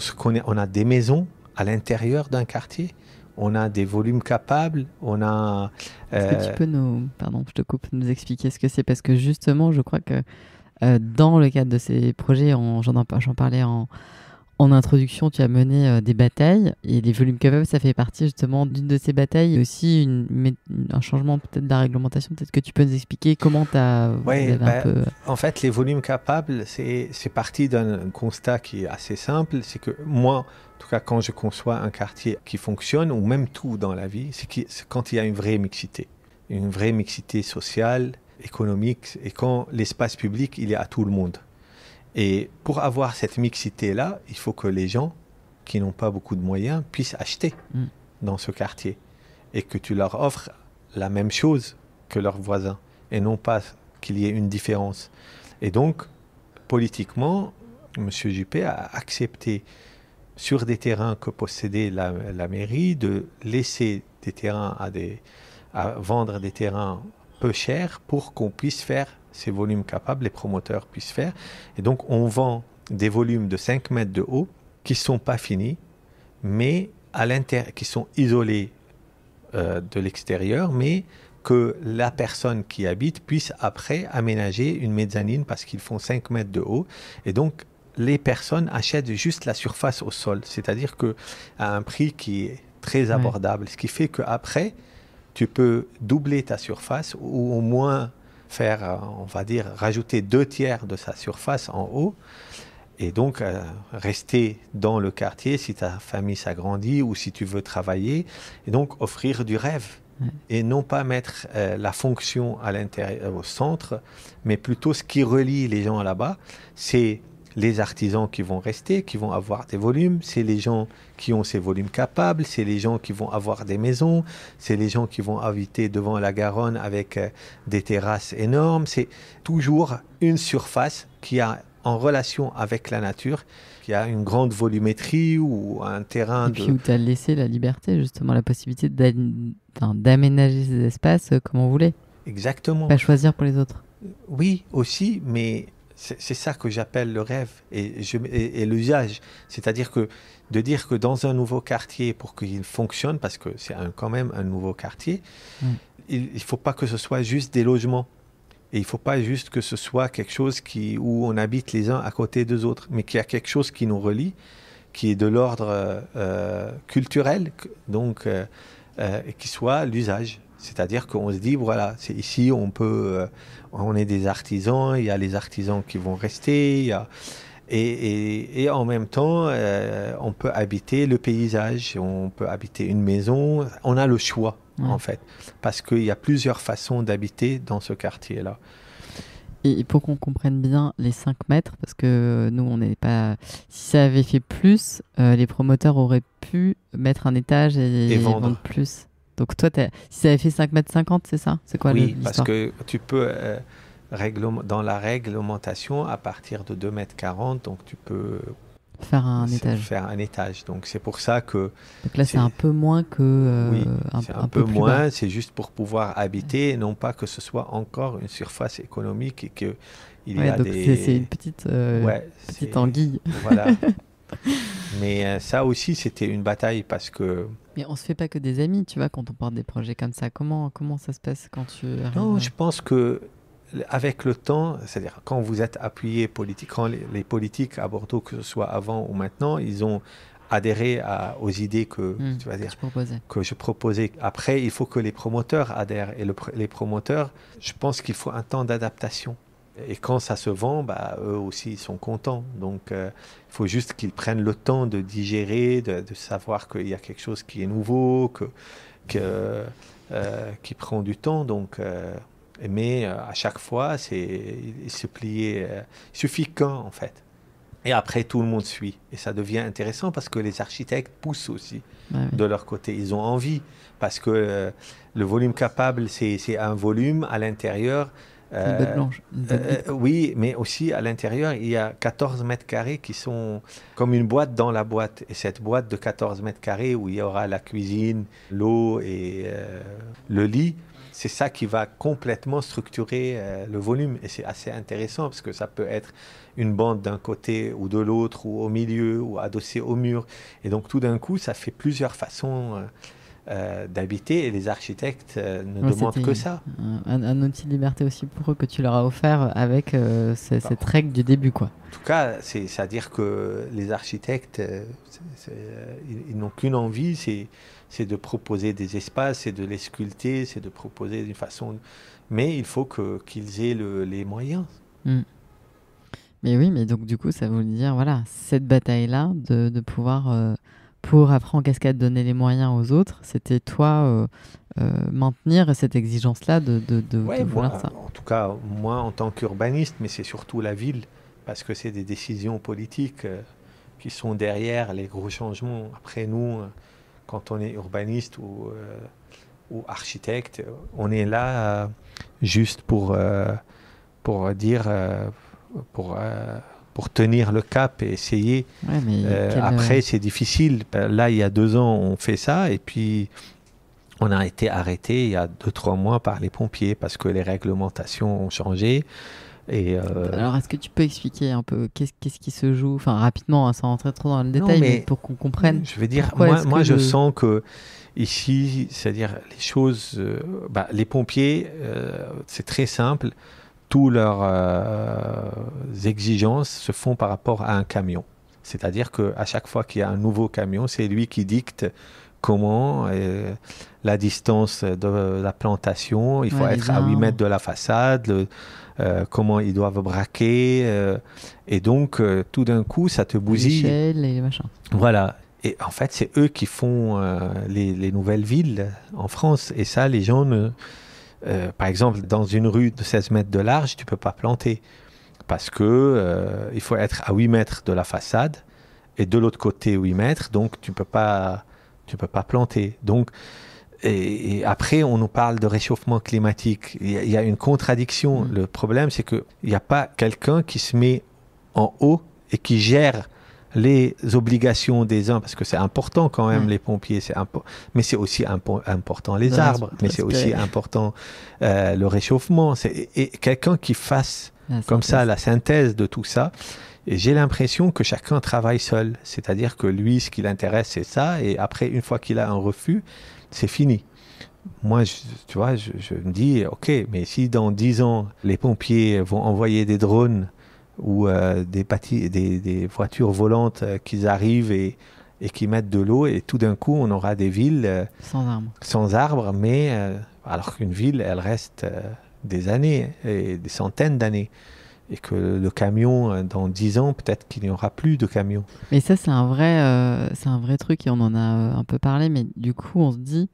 on a des maisons à l'intérieur d'un quartier on a des volumes capables, on a... Est-ce que tu euh, peux nous, pardon, je te coupe, nous expliquer ce que c'est Parce que justement, je crois que euh, dans le cadre de ces projets, j'en parlais en en introduction, tu as mené euh, des batailles et les volumes capables, ça fait partie justement d'une de ces batailles. Et aussi une, un changement peut-être de la réglementation. Peut-être que tu peux nous expliquer comment tu as. Bah, peu... Euh, en fait, les volumes capables, c'est parti d'un constat qui est assez simple. C'est que moi, en tout cas, quand je conçois un quartier qui fonctionne, ou même tout dans la vie, c'est quand il y a une vraie mixité, une vraie mixité sociale, économique, et quand l'espace public, il est à tout le monde. Et pour avoir cette mixité-là, il faut que les gens qui n'ont pas beaucoup de moyens puissent acheter mm. dans ce quartier et que tu leur offres la même chose que leurs voisins et non pas qu'il y ait une différence. Et donc, politiquement, M. Juppé a accepté sur des terrains que possédait la, mairie de laisser des terrains à des à vendre des terrains peu chers pour qu'on puisse faire ces volumes capables, les promoteurs puissent faire. Et donc, on vend des volumes de 5 mètres de haut qui ne sont pas finis, mais à qui sont isolés euh, de l'extérieur, mais que la personne qui habite puisse après aménager une mezzanine parce qu'ils font 5 mètres de haut. Et donc, les personnes achètent juste la surface au sol, c'est-à-dire que à un prix qui est très abordable, ce qui fait après tu peux doubler ta surface ou au moins faire, euh, on va dire, rajouter deux tiers de sa surface en haut. Et donc, euh, rester dans le quartier si ta famille s'agrandit ou si tu veux travailler. Et donc, offrir du rêve. Et non pas mettre euh, la fonction à l'intérieur, au centre, mais plutôt ce qui relie les gens là-bas, c'est les artisans qui vont rester, qui vont avoir des volumes, c'est les gens qui ont ces volumes capables, c'est les gens qui vont avoir des maisons, c'est les gens qui vont habiter devant la Garonne avec euh, des terrasses énormes, c'est toujours une surface qui a en relation avec la nature, qui a une grande volumétrie ou un terrain. Et puis où tu as laissé la liberté, justement, la possibilité d'aménager ces espaces euh, comme on voulait. Exactement. Pas choisir pour les autres. Oui, aussi, mais c'est ça que j'appelle le rêve et, et, l'usage. C'est-à-dire que de dire que dans un nouveau quartier, pour qu'il fonctionne, parce que c'est quand même un nouveau quartier, mm. il ne faut pas que ce soit juste des logements. Et il ne faut pas juste que ce soit quelque chose qui, où on habite les uns à côté des autres, mais qu'il y a quelque chose qui nous relie, qui est de l'ordre euh, culturel, donc, euh, euh, et qui soit l'usage. C'est-à-dire qu'on se dit, voilà, c'est ici, on peut, euh, on est des artisans, il y a les artisans qui vont rester, il y a, et, et, en même temps, euh, on peut habiter le paysage, on peut habiter une maison, on a le choix en fait, parce qu'il y a plusieurs façons d'habiter dans ce quartier-là. Et pour qu'on comprenne bien les 5 mètres, parce que nous, on n'est pas. Si ça avait fait plus, euh, les promoteurs auraient pu mettre un étage et, vendre. plus. Donc toi, si ça avait fait 5,50 m, c'est ça C'est quoi Oui, parce que tu peux, euh, dans la réglementation, à partir de 2,40 m, donc tu peux faire un étage. Faire un étage. Donc c'est pour ça que. Donc là c'est un peu moins que. Euh, oui, c'est un, peu, moins. C'est juste pour pouvoir habiter, non pas que ce soit encore une surface économique et que il y a des. C'est une petite, euh, petite anguille. Voilà. Mais euh, ça aussi, c'était une bataille parce que. Mais on se fait pas que des amis, tu vois, quand on porte des projets comme ça. Comment, comment ça se passe quand tu. Non, je pense que avec le temps, c'est-à-dire quand vous êtes appuyé politique, quand les, politiques à Bordeaux, que ce soit avant ou maintenant, ils ont adhéré aux idées que, hmm, tu vas dire, que, je proposais. Après, il faut que les promoteurs adhèrent. Et les promoteurs, je pense qu'il faut un temps d'adaptation et quand ça se vend, bah, eux aussi, ils sont contents. Donc, euh, il faut juste qu'ils prennent le temps de digérer, de, savoir qu'il y a quelque chose qui est nouveau, que, que euh, qui prend du temps. Donc, euh, mais à chaque fois, c'est se plier. il suffit qu'un, en fait. Et après, tout le monde suit. Et ça devient intéressant parce que les architectes poussent aussi bah de leur côté. Ils ont envie parce que le volume capable, c'est un volume à l'intérieur une euh, euh, oui, mais aussi à l'intérieur, il y a 14 mètres carrés qui sont comme une boîte dans la boîte. Et cette boîte de 14 mètres carrés où il y aura la cuisine, l'eau et euh, le lit, c'est ça qui va complètement structurer le volume. Et c'est assez intéressant parce que ça peut être une bande d'un côté ou de l'autre ou au milieu ou adossée au mur. Et donc tout d'un coup, ça fait plusieurs façons. Euh, d'habiter et les architectes euh, ne demandent que ça. Un, outil de liberté aussi pour eux que tu leur as offert avec euh, bah, cette règle du début. Quoi. En tout cas, c'est-à-dire que les architectes, ils, n'ont qu'une envie, c'est de proposer des espaces, c'est de les sculpter, c'est de proposer d'une façon... Mais il faut qu'ils aient les moyens. Hmm. Mais oui, mais donc du coup, ça veut dire, voilà, cette bataille-là, de, de, pouvoir pour après en cascade donner les moyens aux autres, c'était toi euh, euh, maintenir cette exigence-là de, de, vouloir ça. En tout cas, moi en tant qu'urbaniste, mais c'est surtout la ville, parce que c'est des décisions politiques euh, qui sont derrière les gros changements. Après nous, quand on est urbaniste ou, ou architecte, on est là juste pour, pour dire, pour pour tenir le cap et essayer. Euh, après, euh, c'est difficile. Ben, là, il y a deux ans, on fait ça et puis on a été arrêté il y a deux, trois mois par les pompiers parce que les réglementations ont changé. Et euh, Alors, est-ce que tu peux expliquer un peu qu'est-ce qui se joue Enfin, rapidement, hein, sans rentrer trop dans le détail, mais, pour qu'on comprenne. Je veux dire, moi, je sens que ici, c'est-à-dire les choses. Bah, les pompiers, c'est très simple toutes leurs euh, exigences se font par rapport à un camion. C'est-à-dire qu'à chaque fois qu'il y a un nouveau camion, c'est lui qui dicte comment euh, la distance de la plantation, il faut être à 8 mètres de la façade, euh, comment ils doivent braquer. et donc, tout d'un coup, ça te bousille. Les machin. Voilà. Et en fait, c'est eux qui font les, les, nouvelles villes en France. Et ça, les gens ne euh, par exemple, dans une rue de 16 mètres de large, tu peux pas planter parce que euh, il faut être à 8 mètres de la façade et de l'autre côté 8 mètres, donc tu peux pas, tu peux pas planter. Donc et, après, on nous parle de réchauffement climatique. Il y, y, a une contradiction. Mm. Le problème, c'est qu'il n'y a pas quelqu'un qui se met en haut et qui gère les obligations des uns, parce que c'est important quand même, mm. les pompiers, c'est mais c'est aussi important les arbres, mais c'est aussi important euh, le réchauffement. c'est quelqu'un qui fasse comme ça la synthèse de tout ça, et j'ai l'impression que chacun travaille seul, c'est-à-dire que lui, ce qui l'intéresse, c'est ça, et après, une fois qu'il a un refus, c'est fini moi, tu vois, je, je, me dis, OK, mais si dans dix ans, les pompiers vont envoyer des drones ou euh, des, des, voitures volantes euh, qui arrivent et, et, qui mettent de l'eau, et tout d'un coup, on aura des villes euh, sans, arbres. sans arbres, mais alors qu'une ville, elle reste des années et des centaines d'années. Et que le camion, dans dix ans, peut-être qu'il n'y aura plus de camion. Mais ça, c'est un, vrai, c'est un vrai truc, et on en a un peu parlé, mais du coup, on se dit,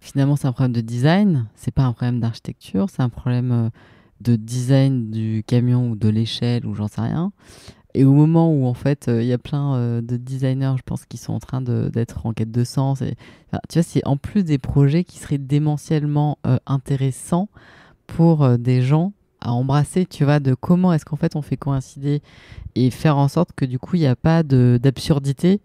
finalement, c'est un problème de design, c'est pas un problème d'architecture, c'est un problème de design du camion ou de l'échelle ou j'en sais rien. Et au moment où en fait euh, il y a plein euh, de designers, je pense, qui sont en train d'être en quête de sens. Et, tu vois, c'est en plus des projets qui seraient démentiellement euh, intéressants pour des gens à embrasser, tu vois, de comment est-ce qu'en fait on fait coïncider et faire en sorte que du coup il n'y a pas d'absurdité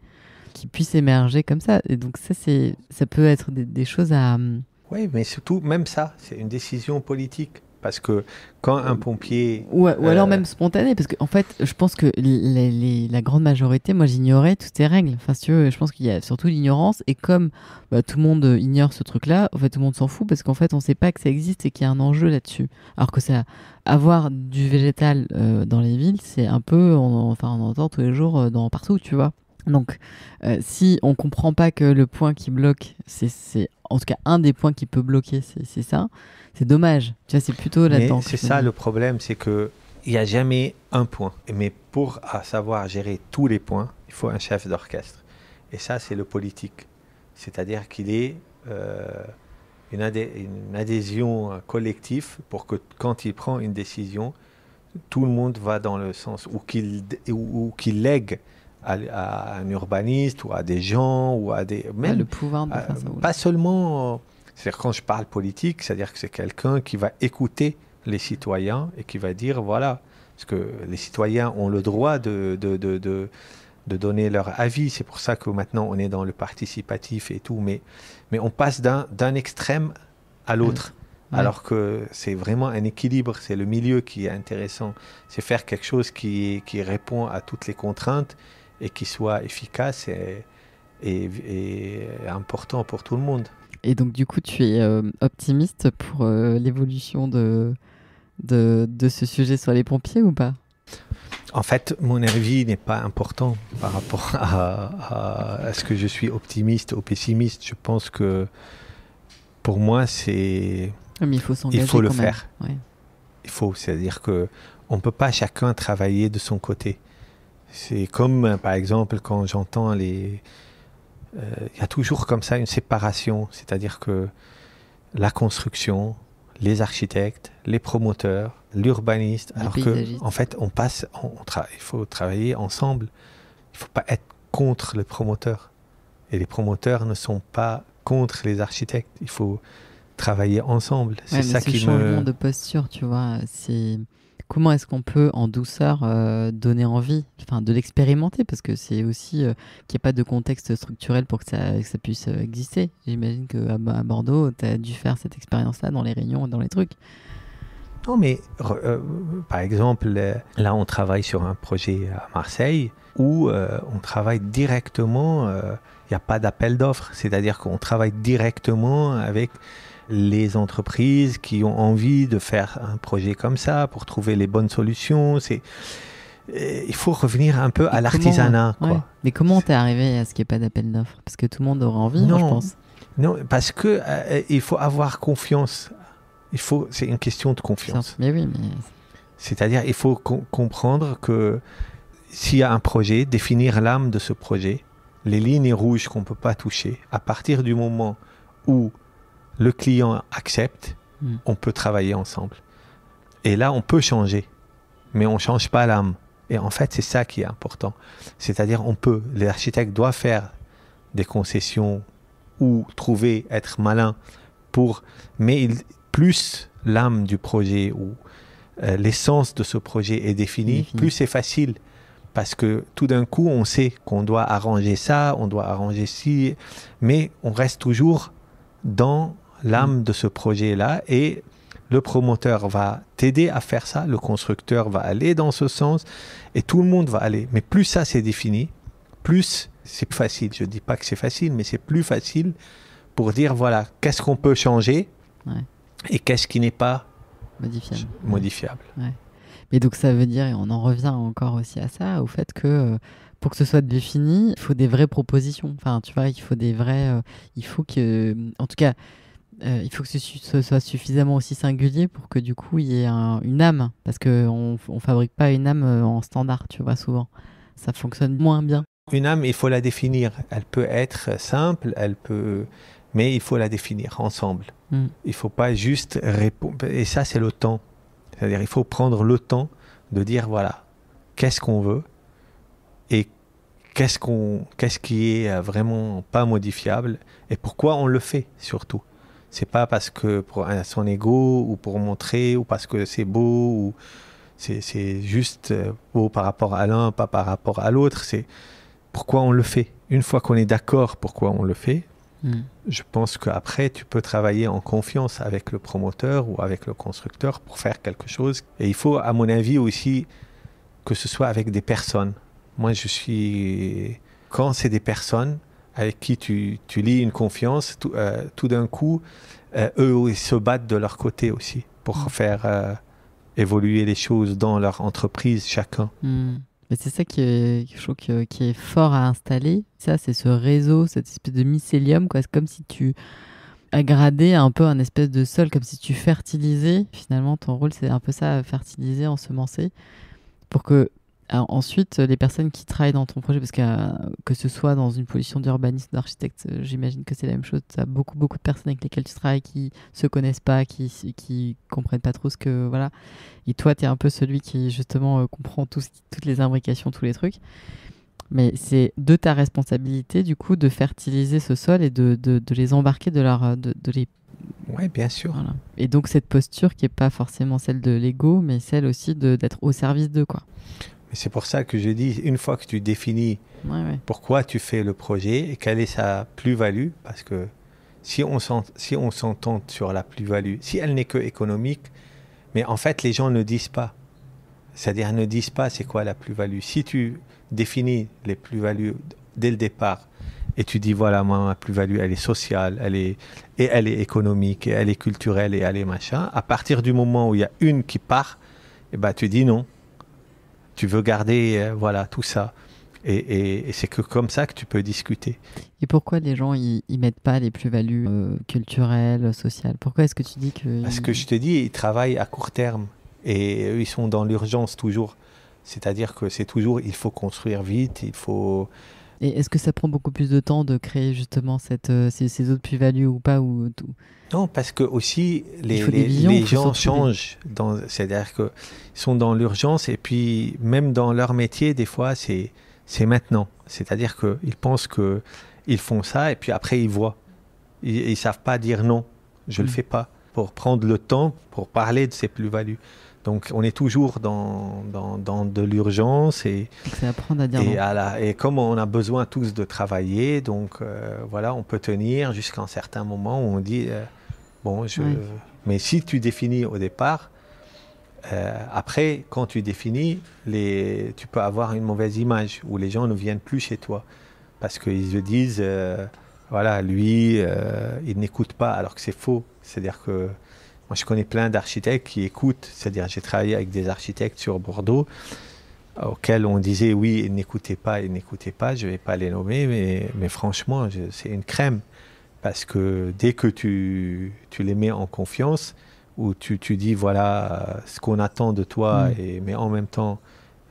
qui puisse émerger comme ça. Et donc ça, c'est ça peut être des, des choses à... Hum, oui, mais surtout, même ça, c'est une décision politique. Parce que quand un pompier. Ou, euh, alors même spontané, parce qu'en en fait, je pense que la grande majorité, moi j'ignorais toutes ces règles. Enfin, tu je pense qu'il y a surtout l'ignorance. Et comme bah, tout le monde ignore ce truc-là, en fait, tout le monde s'en fout parce qu'en fait, on ne sait pas que ça existe et qu'il y a un enjeu là-dessus. Alors que ça, avoir du végétal euh, dans les villes, c'est un peu. On, enfin, on entend tous les jours euh, dans, partout, tu vois. Donc, euh, si on comprend pas que le point qui bloque, c'est en tout cas un des points qui peut bloquer, c'est ça, c'est dommage. Tu vois, c'est plutôt la Et C'est ça le problème, c'est que il n'y a jamais un point. Mais pour savoir gérer tous les points, il faut un chef d'orchestre. Et ça, c'est le politique. C'est-à-dire qu'il est, euh, une, adhésion collective pour que quand il prend une décision, tout le monde va dans le sens, ou qu'il qu'il lègue à, un urbaniste ou à des gens ou à des même le pouvoir de euh, faire pas seulement c'est-à-dire quand je parle politique c'est-à-dire que c'est quelqu'un qui va écouter les citoyens et qui va dire voilà parce que les citoyens ont le droit de, de, de, de donner leur avis. C'est pour ça que maintenant on est dans le participatif et tout, mais, mais on passe d'un extrême à l'autre. Alors que c'est vraiment un équilibre, c'est le milieu qui est intéressant. C'est faire quelque chose qui, qui répond à toutes les contraintes et qui soit efficace et, important pour tout le monde. Et donc du coup, tu es euh, optimiste pour euh, l'évolution de, de, ce sujet sur les pompiers ou pas En fait, mon avis n'est pas important par rapport à, à, ce que je suis optimiste ou pessimiste. Je pense que pour moi, c'est... Ah, il faut le faire. Il faut, c'est-à-dire que on peut pas chacun travailler de son côté. C'est comme, euh, par exemple, quand j'entends les... Euh, il y a toujours comme ça une séparation, c'est-à-dire que la construction, les architectes, les promoteurs, l'urbaniste, alors que en fait on passe, on, il faut travailler ensemble. Il ne faut pas être contre les promoteurs et les promoteurs ne sont pas contre les architectes. Il faut travailler ensemble. C'est ça qui me. changement de posture, tu vois, c'est comment est-ce qu'on peut en douceur euh, donner envie, enfin de l'expérimenter, parce que c'est aussi euh, qu'il n'y a pas de contexte structurel pour que ça, puisse euh, exister. J'imagine qu'à à Bordeaux, tu as dû faire cette expérience-là dans les réunions, dans les trucs. Non, mais par exemple, là, on travaille sur un projet à Marseille où on travaille directement, il n'y a pas d'appel d'offres, c'est-à-dire qu'on travaille directement avec les entreprises qui ont envie de faire un projet comme ça pour trouver les bonnes solutions. C'est euh, il faut revenir un peu à l'artisanat. Mais comment t'es arrivé à ce qu'il n'y ait pas d'appel d'offres Parce que tout le monde aura envie, hein, non, je pense. Non, parce que euh, euh, il faut avoir confiance. Il faut, c'est une question de confiance. Mais oui, C'est-à-dire, il faut comprendre que s'il y a un projet, définir l'âme de ce projet, les lignes rouges qu'on ne peut pas toucher. À partir du moment où le client accepte, hmm. on peut travailler ensemble. Et là, on peut changer, mais on ne change pas l'âme. Et en fait, c'est ça qui est important. C'est-à-dire, on peut, l'architecte doit faire des concessions ou trouver, être malin pour, mais plus l'âme du projet ou euh, l'essence de ce projet est définie, plus c'est facile. Parce que tout d'un coup, on sait qu'on doit arranger ça, on doit arranger ci, mais on reste toujours dans l'âme de ce projet-là et le promoteur va t'aider à faire ça, le constructeur va aller dans ce sens et tout le monde va aller. Mais plus ça c'est défini, plus c'est facile. Je ne dis pas que c'est facile, mais c'est plus facile pour dire voilà, qu'est-ce qu'on peut changer et qu'est-ce qui n'est pas modifiable. Mais donc ça veut dire, et on en revient encore aussi à ça, au fait que euh, pour que ce soit défini, il faut des vraies propositions. Enfin, tu vois, il faut des vrais. Euh, il faut que. En tout cas, euh, il faut que ce, soit suffisamment aussi singulier pour que du coup il y ait une âme, parce qu'on ne fabrique pas une âme euh, en standard, tu vois, souvent. Ça fonctionne moins bien. Une âme, il faut la définir. Elle peut être simple, elle peut, mais il faut la définir ensemble. Il hmm. Il faut pas juste répondre. Et ça, c'est le temps. C'est-à-dire, il faut prendre le temps de dire voilà, qu'est-ce qu'on veut et qu'est-ce qu'on, qu'est-ce qui est euh, vraiment pas modifiable et pourquoi on le fait surtout. C'est pas parce que pour son ego ou pour montrer ou parce que c'est beau ou c'est juste euh, beau par rapport à l'un, pas par rapport à l'autre. C'est pourquoi on le fait. Une fois qu'on est d'accord pourquoi on le fait, hmm. je pense qu'après, tu peux travailler en confiance avec le promoteur ou avec le constructeur pour faire quelque chose. Et il faut, à mon avis, aussi que ce soit avec des personnes. Moi, je suis. Quand c'est des personnes, avec qui tu, tu lis une confiance, tout, euh, tout d'un coup, euh, eux ils se battent de leur côté aussi pour mm. faire euh, évoluer les choses dans leur entreprise chacun. Mm. Mais c'est ça qui est, qui est fort à installer. Ça, c'est ce réseau, cette espèce de mycélium. C'est comme si tu agradais un peu un espèce de sol, comme si tu fertilisais. Finalement, ton rôle, c'est un peu ça, fertiliser, ensemencer, pour que ensuite, les personnes qui travaillent dans ton projet, parce que euh, que ce soit dans une position d'urbaniste, d'architecte, euh, j'imagine que c'est la même chose. Tu as beaucoup, beaucoup de personnes avec lesquelles tu travailles qui se connaissent pas, qui, qui comprennent pas trop ce que. Voilà. Et toi, tu es un peu celui qui, justement, euh, comprend toutes les imbrications, tous les trucs. Mais c'est de ta responsabilité, du coup, de fertiliser ce sol et de, de, les embarquer, de, leur, de, les oui, bien sûr. Et donc cette posture qui n'est pas forcément celle de l'ego, mais celle aussi d'être au service d'eux. quoi. Et c'est pour ça que je dis, une fois que tu définis pourquoi tu fais le projet et quelle est sa plus-value, parce que si on si s'entend sur la plus-value, si elle n'est que économique, mais en fait les gens ne disent pas. C'est-à-dire ne disent pas c'est quoi la plus-value. Si tu définis les plus-values dès le départ et tu dis voilà ma plus-value elle est sociale, elle est et elle est économique, et elle est culturelle et elle est machin, à partir du moment où il y a une qui part, et eh ben tu dis non, tu veux garder euh, voilà tout ça. Et, c'est que comme ça que tu peux discuter. Et pourquoi les gens ils, mettent pas les plus-values euh, culturelles, sociales Pourquoi est-ce que tu dis que Parce que je te dis, ils travaillent à court terme et eux, ils sont dans l'urgence toujours. C'est-à-dire que c'est toujours, il faut construire vite, il faut et est-ce que ça prend beaucoup plus de temps de créer justement cette, euh, ces, autres plus-values ou pas ou tout Non, parce que aussi les, les, gens changent. C'est-à-dire qu'ils sont dans l'urgence et puis même dans leur métier, des fois, c'est maintenant. C'est-à-dire qu'ils pensent qu'ils font ça et puis après ils voient. Ils ne savent pas dire non, je ne le mm. fais pas, pour prendre le temps pour parler de ces plus-values. Donc on est toujours dans, de l'urgence et, à dire et, comme on a besoin tous de travailler, donc euh, voilà, on peut tenir jusqu'à un certain moment où on dit euh, bon, je, mais si tu définis au départ, euh, après quand tu définis, les, tu peux avoir une mauvaise image où les gens ne viennent plus chez toi parce qu'ils se disent voilà, lui, il n'écoute pas alors que c'est faux, c'est-à-dire que moi, je connais plein d'architectes qui écoutent, c'est-à-dire j'ai travaillé avec des architectes sur Bordeaux auxquels on disait oui, n'écoutez pas et n'écoutez pas, je ne vais pas les nommer, mais, mais franchement, c'est une crème. Parce que dès que tu, tu les mets en confiance, ou tu, tu dis voilà ce qu'on attend de toi, mm. et, mais en même temps,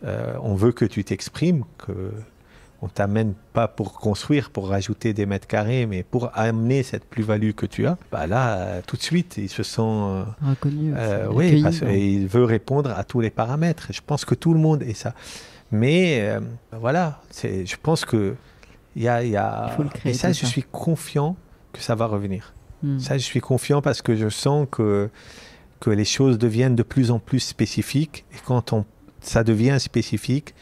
euh, on veut que tu t'exprimes, que on t'amène pas pour construire, pour rajouter des mètres carrés, mais pour amener cette plus-value que tu as, bah là, euh, tout de suite, ils se sent... Euh, euh, oui, parce qu'il veut répondre à tous les paramètres. Je pense que tout le monde est ça. Mais voilà, je pense que y a, y a... Il faut le créer, Et ça, je suis confiant que ça va revenir. Hmm. Ça, je suis confiant parce que je sens que que les choses deviennent de plus en plus spécifiques. Et quand on, ça devient spécifique,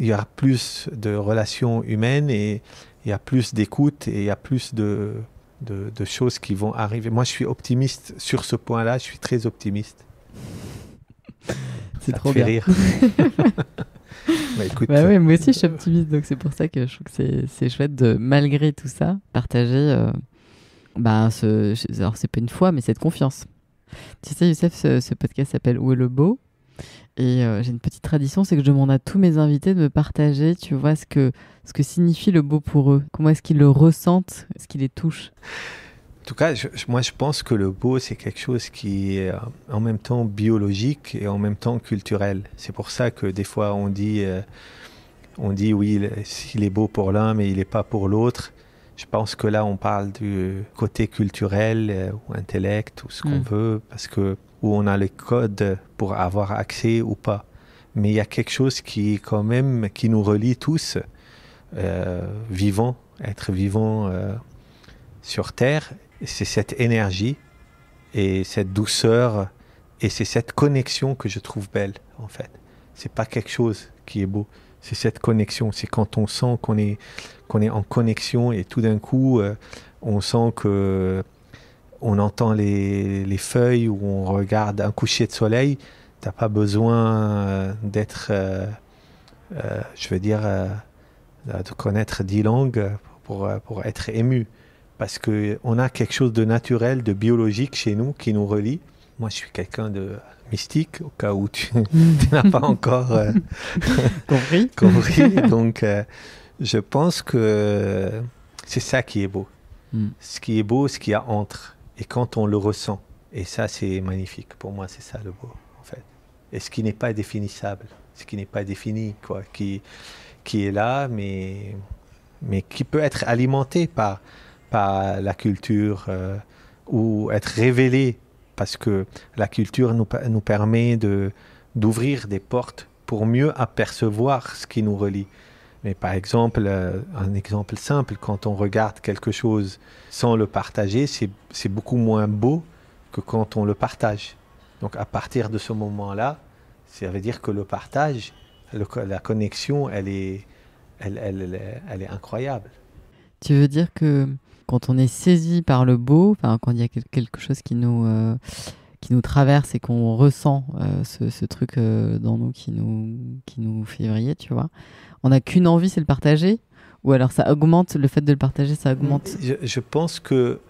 il y a plus de relations humaines et il y a plus d'écoute et il y a plus de, choses qui vont arriver. Moi, je suis optimiste sur ce point-là, je suis très optimiste. C'est trop bien. rire. bah, écoute, bah moi aussi, euh, je suis optimiste, donc c'est pour ça que je trouve que c'est chouette de, malgré tout ça, partager. Euh, bah, ce, alors, c'est pas une foi, mais cette confiance. Tu sais, Youssef, ce podcast s'appelle Où est le beau et euh, j'ai une petite tradition, c'est que je demande à tous mes invités de me partager, tu vois, ce que, ce que signifie le beau pour eux. Comment est-ce qu'ils le ressentent, ce qui les touche En tout cas, moi, je pense que le beau, c'est quelque chose qui est euh, en même temps biologique et en même temps culturel. C'est pour ça que des fois, on dit, euh, on dit oui, il est beau pour l'un, mais il n'est pas pour l'autre. Je pense que là, on parle du côté culturel ou intellect ou ce qu'on mm. veut, parce que où on a le code pour avoir accès ou pas. Mais il y a quelque chose qui, quand même, qui nous relie tous, euh, vivants, être vivants euh, sur Terre. C'est cette énergie et cette douceur et c'est cette connexion que je trouve belle, en fait. C'est pas quelque chose qui est beau, c'est cette connexion. C'est quand on sent qu'on est, qu'on est en connexion et tout d'un coup, euh, on sent que on entend les, les, feuilles ou on regarde un coucher de soleil, tu n'as pas besoin euh, d'être, euh, euh, je veux dire, de connaître dix langues pour, pour être ému. Parce qu'on a quelque chose de naturel, de biologique chez nous qui nous relie. Moi, je suis quelqu'un de mystique, au cas où tu, n'as pas encore compris. Donc, je pense que c'est ça qui est beau. Hmm. Ce qui est beau, ce qu'il y a entre et quand on le ressent. Et ça, c'est magnifique. Pour moi, c'est ça le beau, en fait. Et ce qui n'est pas définissable, ce qui n'est pas défini, quoi, qui, qui est là, mais, mais qui peut être alimenté par, par la culture euh, ou être révélé, parce que la culture nous, nous permet de, d'ouvrir des portes pour mieux apercevoir ce qui nous relie. Mais par exemple, euh, un exemple simple, quand on regarde quelque chose sans le partager, c'est beaucoup moins beau que quand on le partage. Donc à partir de ce moment-là, ça veut dire que le partage, la connexion, elle est, incroyable. Tu veux dire que quand on est saisi par le beau, quand il y a quelque chose euh, qui nous, traverse et qu'on ressent euh, ce, truc dans nous qui nous, fait briller, tu vois, on n'a qu'une envie, c'est le partager Ou alors ça augmente, le fait de le partager, ça augmente mm. je, pense que,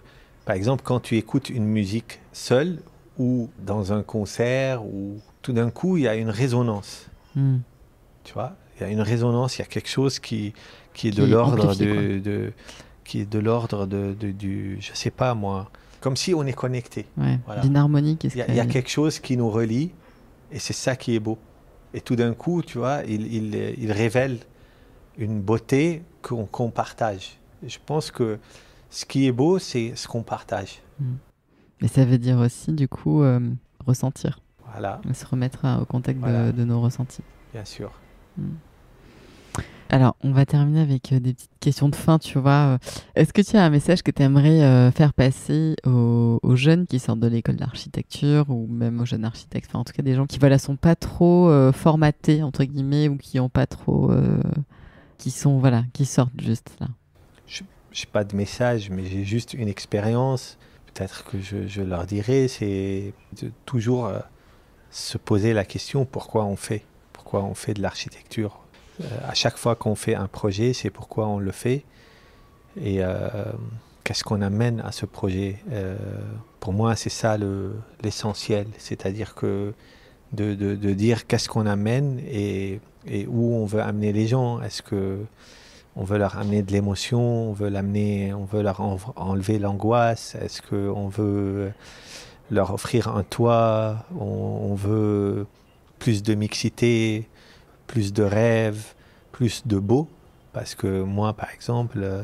par exemple, quand tu écoutes une musique seule ou dans un concert, ou tout d'un coup, il y a une résonance. Mm. Tu vois Il y a une résonance, il y a quelque chose qui, qui est de l'ordre de, qui est de l'ordre de, du je sais pas moi comme si on est connecté d'une harmonie il y, a quelque chose qui nous relie et c'est ça qui est beau et tout d'un coup, tu vois, il, révèle une beauté qu'on partage. je pense que ce qui est beau, c'est ce qu'on partage. Mais mm. ça veut dire aussi, du coup, euh, ressentir. Voilà. Se remettre au contact de, nos ressentis. Bien sûr. Mm. Alors, on va terminer avec euh, des petites questions de fin, tu vois. Est-ce que tu as un message que tu aimerais euh, faire passer aux, jeunes qui sortent de l'école d'architecture ou même aux jeunes architectes, enfin en tout cas des gens qui ne sont pas trop euh, formatés entre guillemets ou qui ont pas trop, qui sont voilà, qui sortent juste là. Je n'ai pas de message, mais j'ai juste une expérience. Peut-être que je, leur dirais c'est de toujours se poser la question pourquoi on fait, pourquoi on fait de l'architecture euh, à chaque fois qu'on fait un projet, c'est pourquoi on le fait et euh, qu'est-ce qu'on amène à ce projet. Euh, pour moi, c'est ça l'essentiel, c'est-à-dire que de, dire qu'est-ce qu'on amène et, et, où on veut amener les gens. Est-ce que on veut leur amener de l'émotion, on veut l'amener, on veut leur enlever l'angoisse. Est-ce qu'on veut leur offrir un toit, on veut plus de mixité, plus de rêves, plus de beau, parce que moi, par exemple, euh,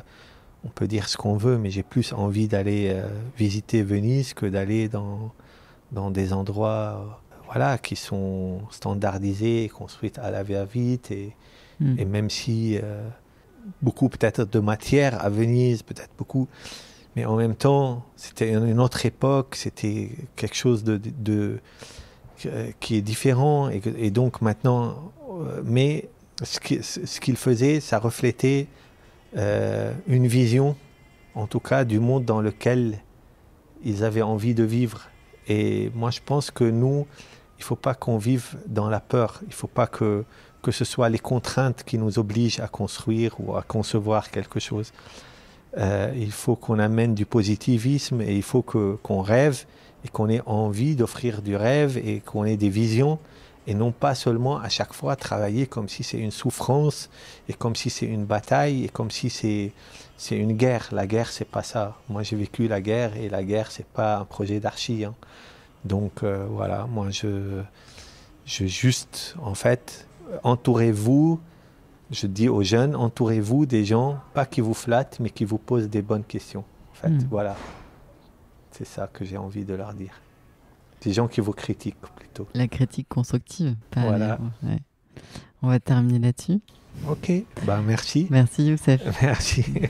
on peut dire ce qu'on veut, mais j'ai plus envie d'aller euh, visiter Venise que d'aller dans, dans des endroits euh, voilà, qui sont standardisés construits à la va-vite. Et, hmm. même si beaucoup peut-être de matière à Venise, peut-être beaucoup, mais en même temps, c'était une autre époque, c'était quelque chose de, de, qui est différent. Et, et donc maintenant, euh, mais ce qu'il faisaient, faisait, ça reflétait euh, une vision, en tout cas, du monde dans lequel ils avaient envie de vivre. Et moi, je pense que nous, il ne faut pas qu'on vive dans la peur. Il ne faut pas que, que ce soit les contraintes qui nous obligent à construire ou à concevoir quelque chose. Euh, il faut qu'on amène du positivisme et il faut qu'on rêve et qu'on ait envie d'offrir du rêve et qu'on ait des visions et non pas seulement à chaque fois travailler comme si c'est une souffrance et comme si c'est une bataille et comme si c'est c'est une guerre. La guerre c'est pas ça. Moi j'ai vécu la guerre et la guerre c'est pas un projet d'archi. Hein. Donc euh, voilà, moi je je juste en fait entourez-vous. Je dis aux jeunes, entourez-vous des gens, pas qui vous flattent, mais qui vous posent des bonnes questions. En fait, hmm. voilà. C'est ça que j'ai envie de leur dire. Des gens qui vous critiquent plutôt. La critique constructive. Pas voilà. On va terminer là-dessus. Ok, bah, merci. Merci Youssef. Merci.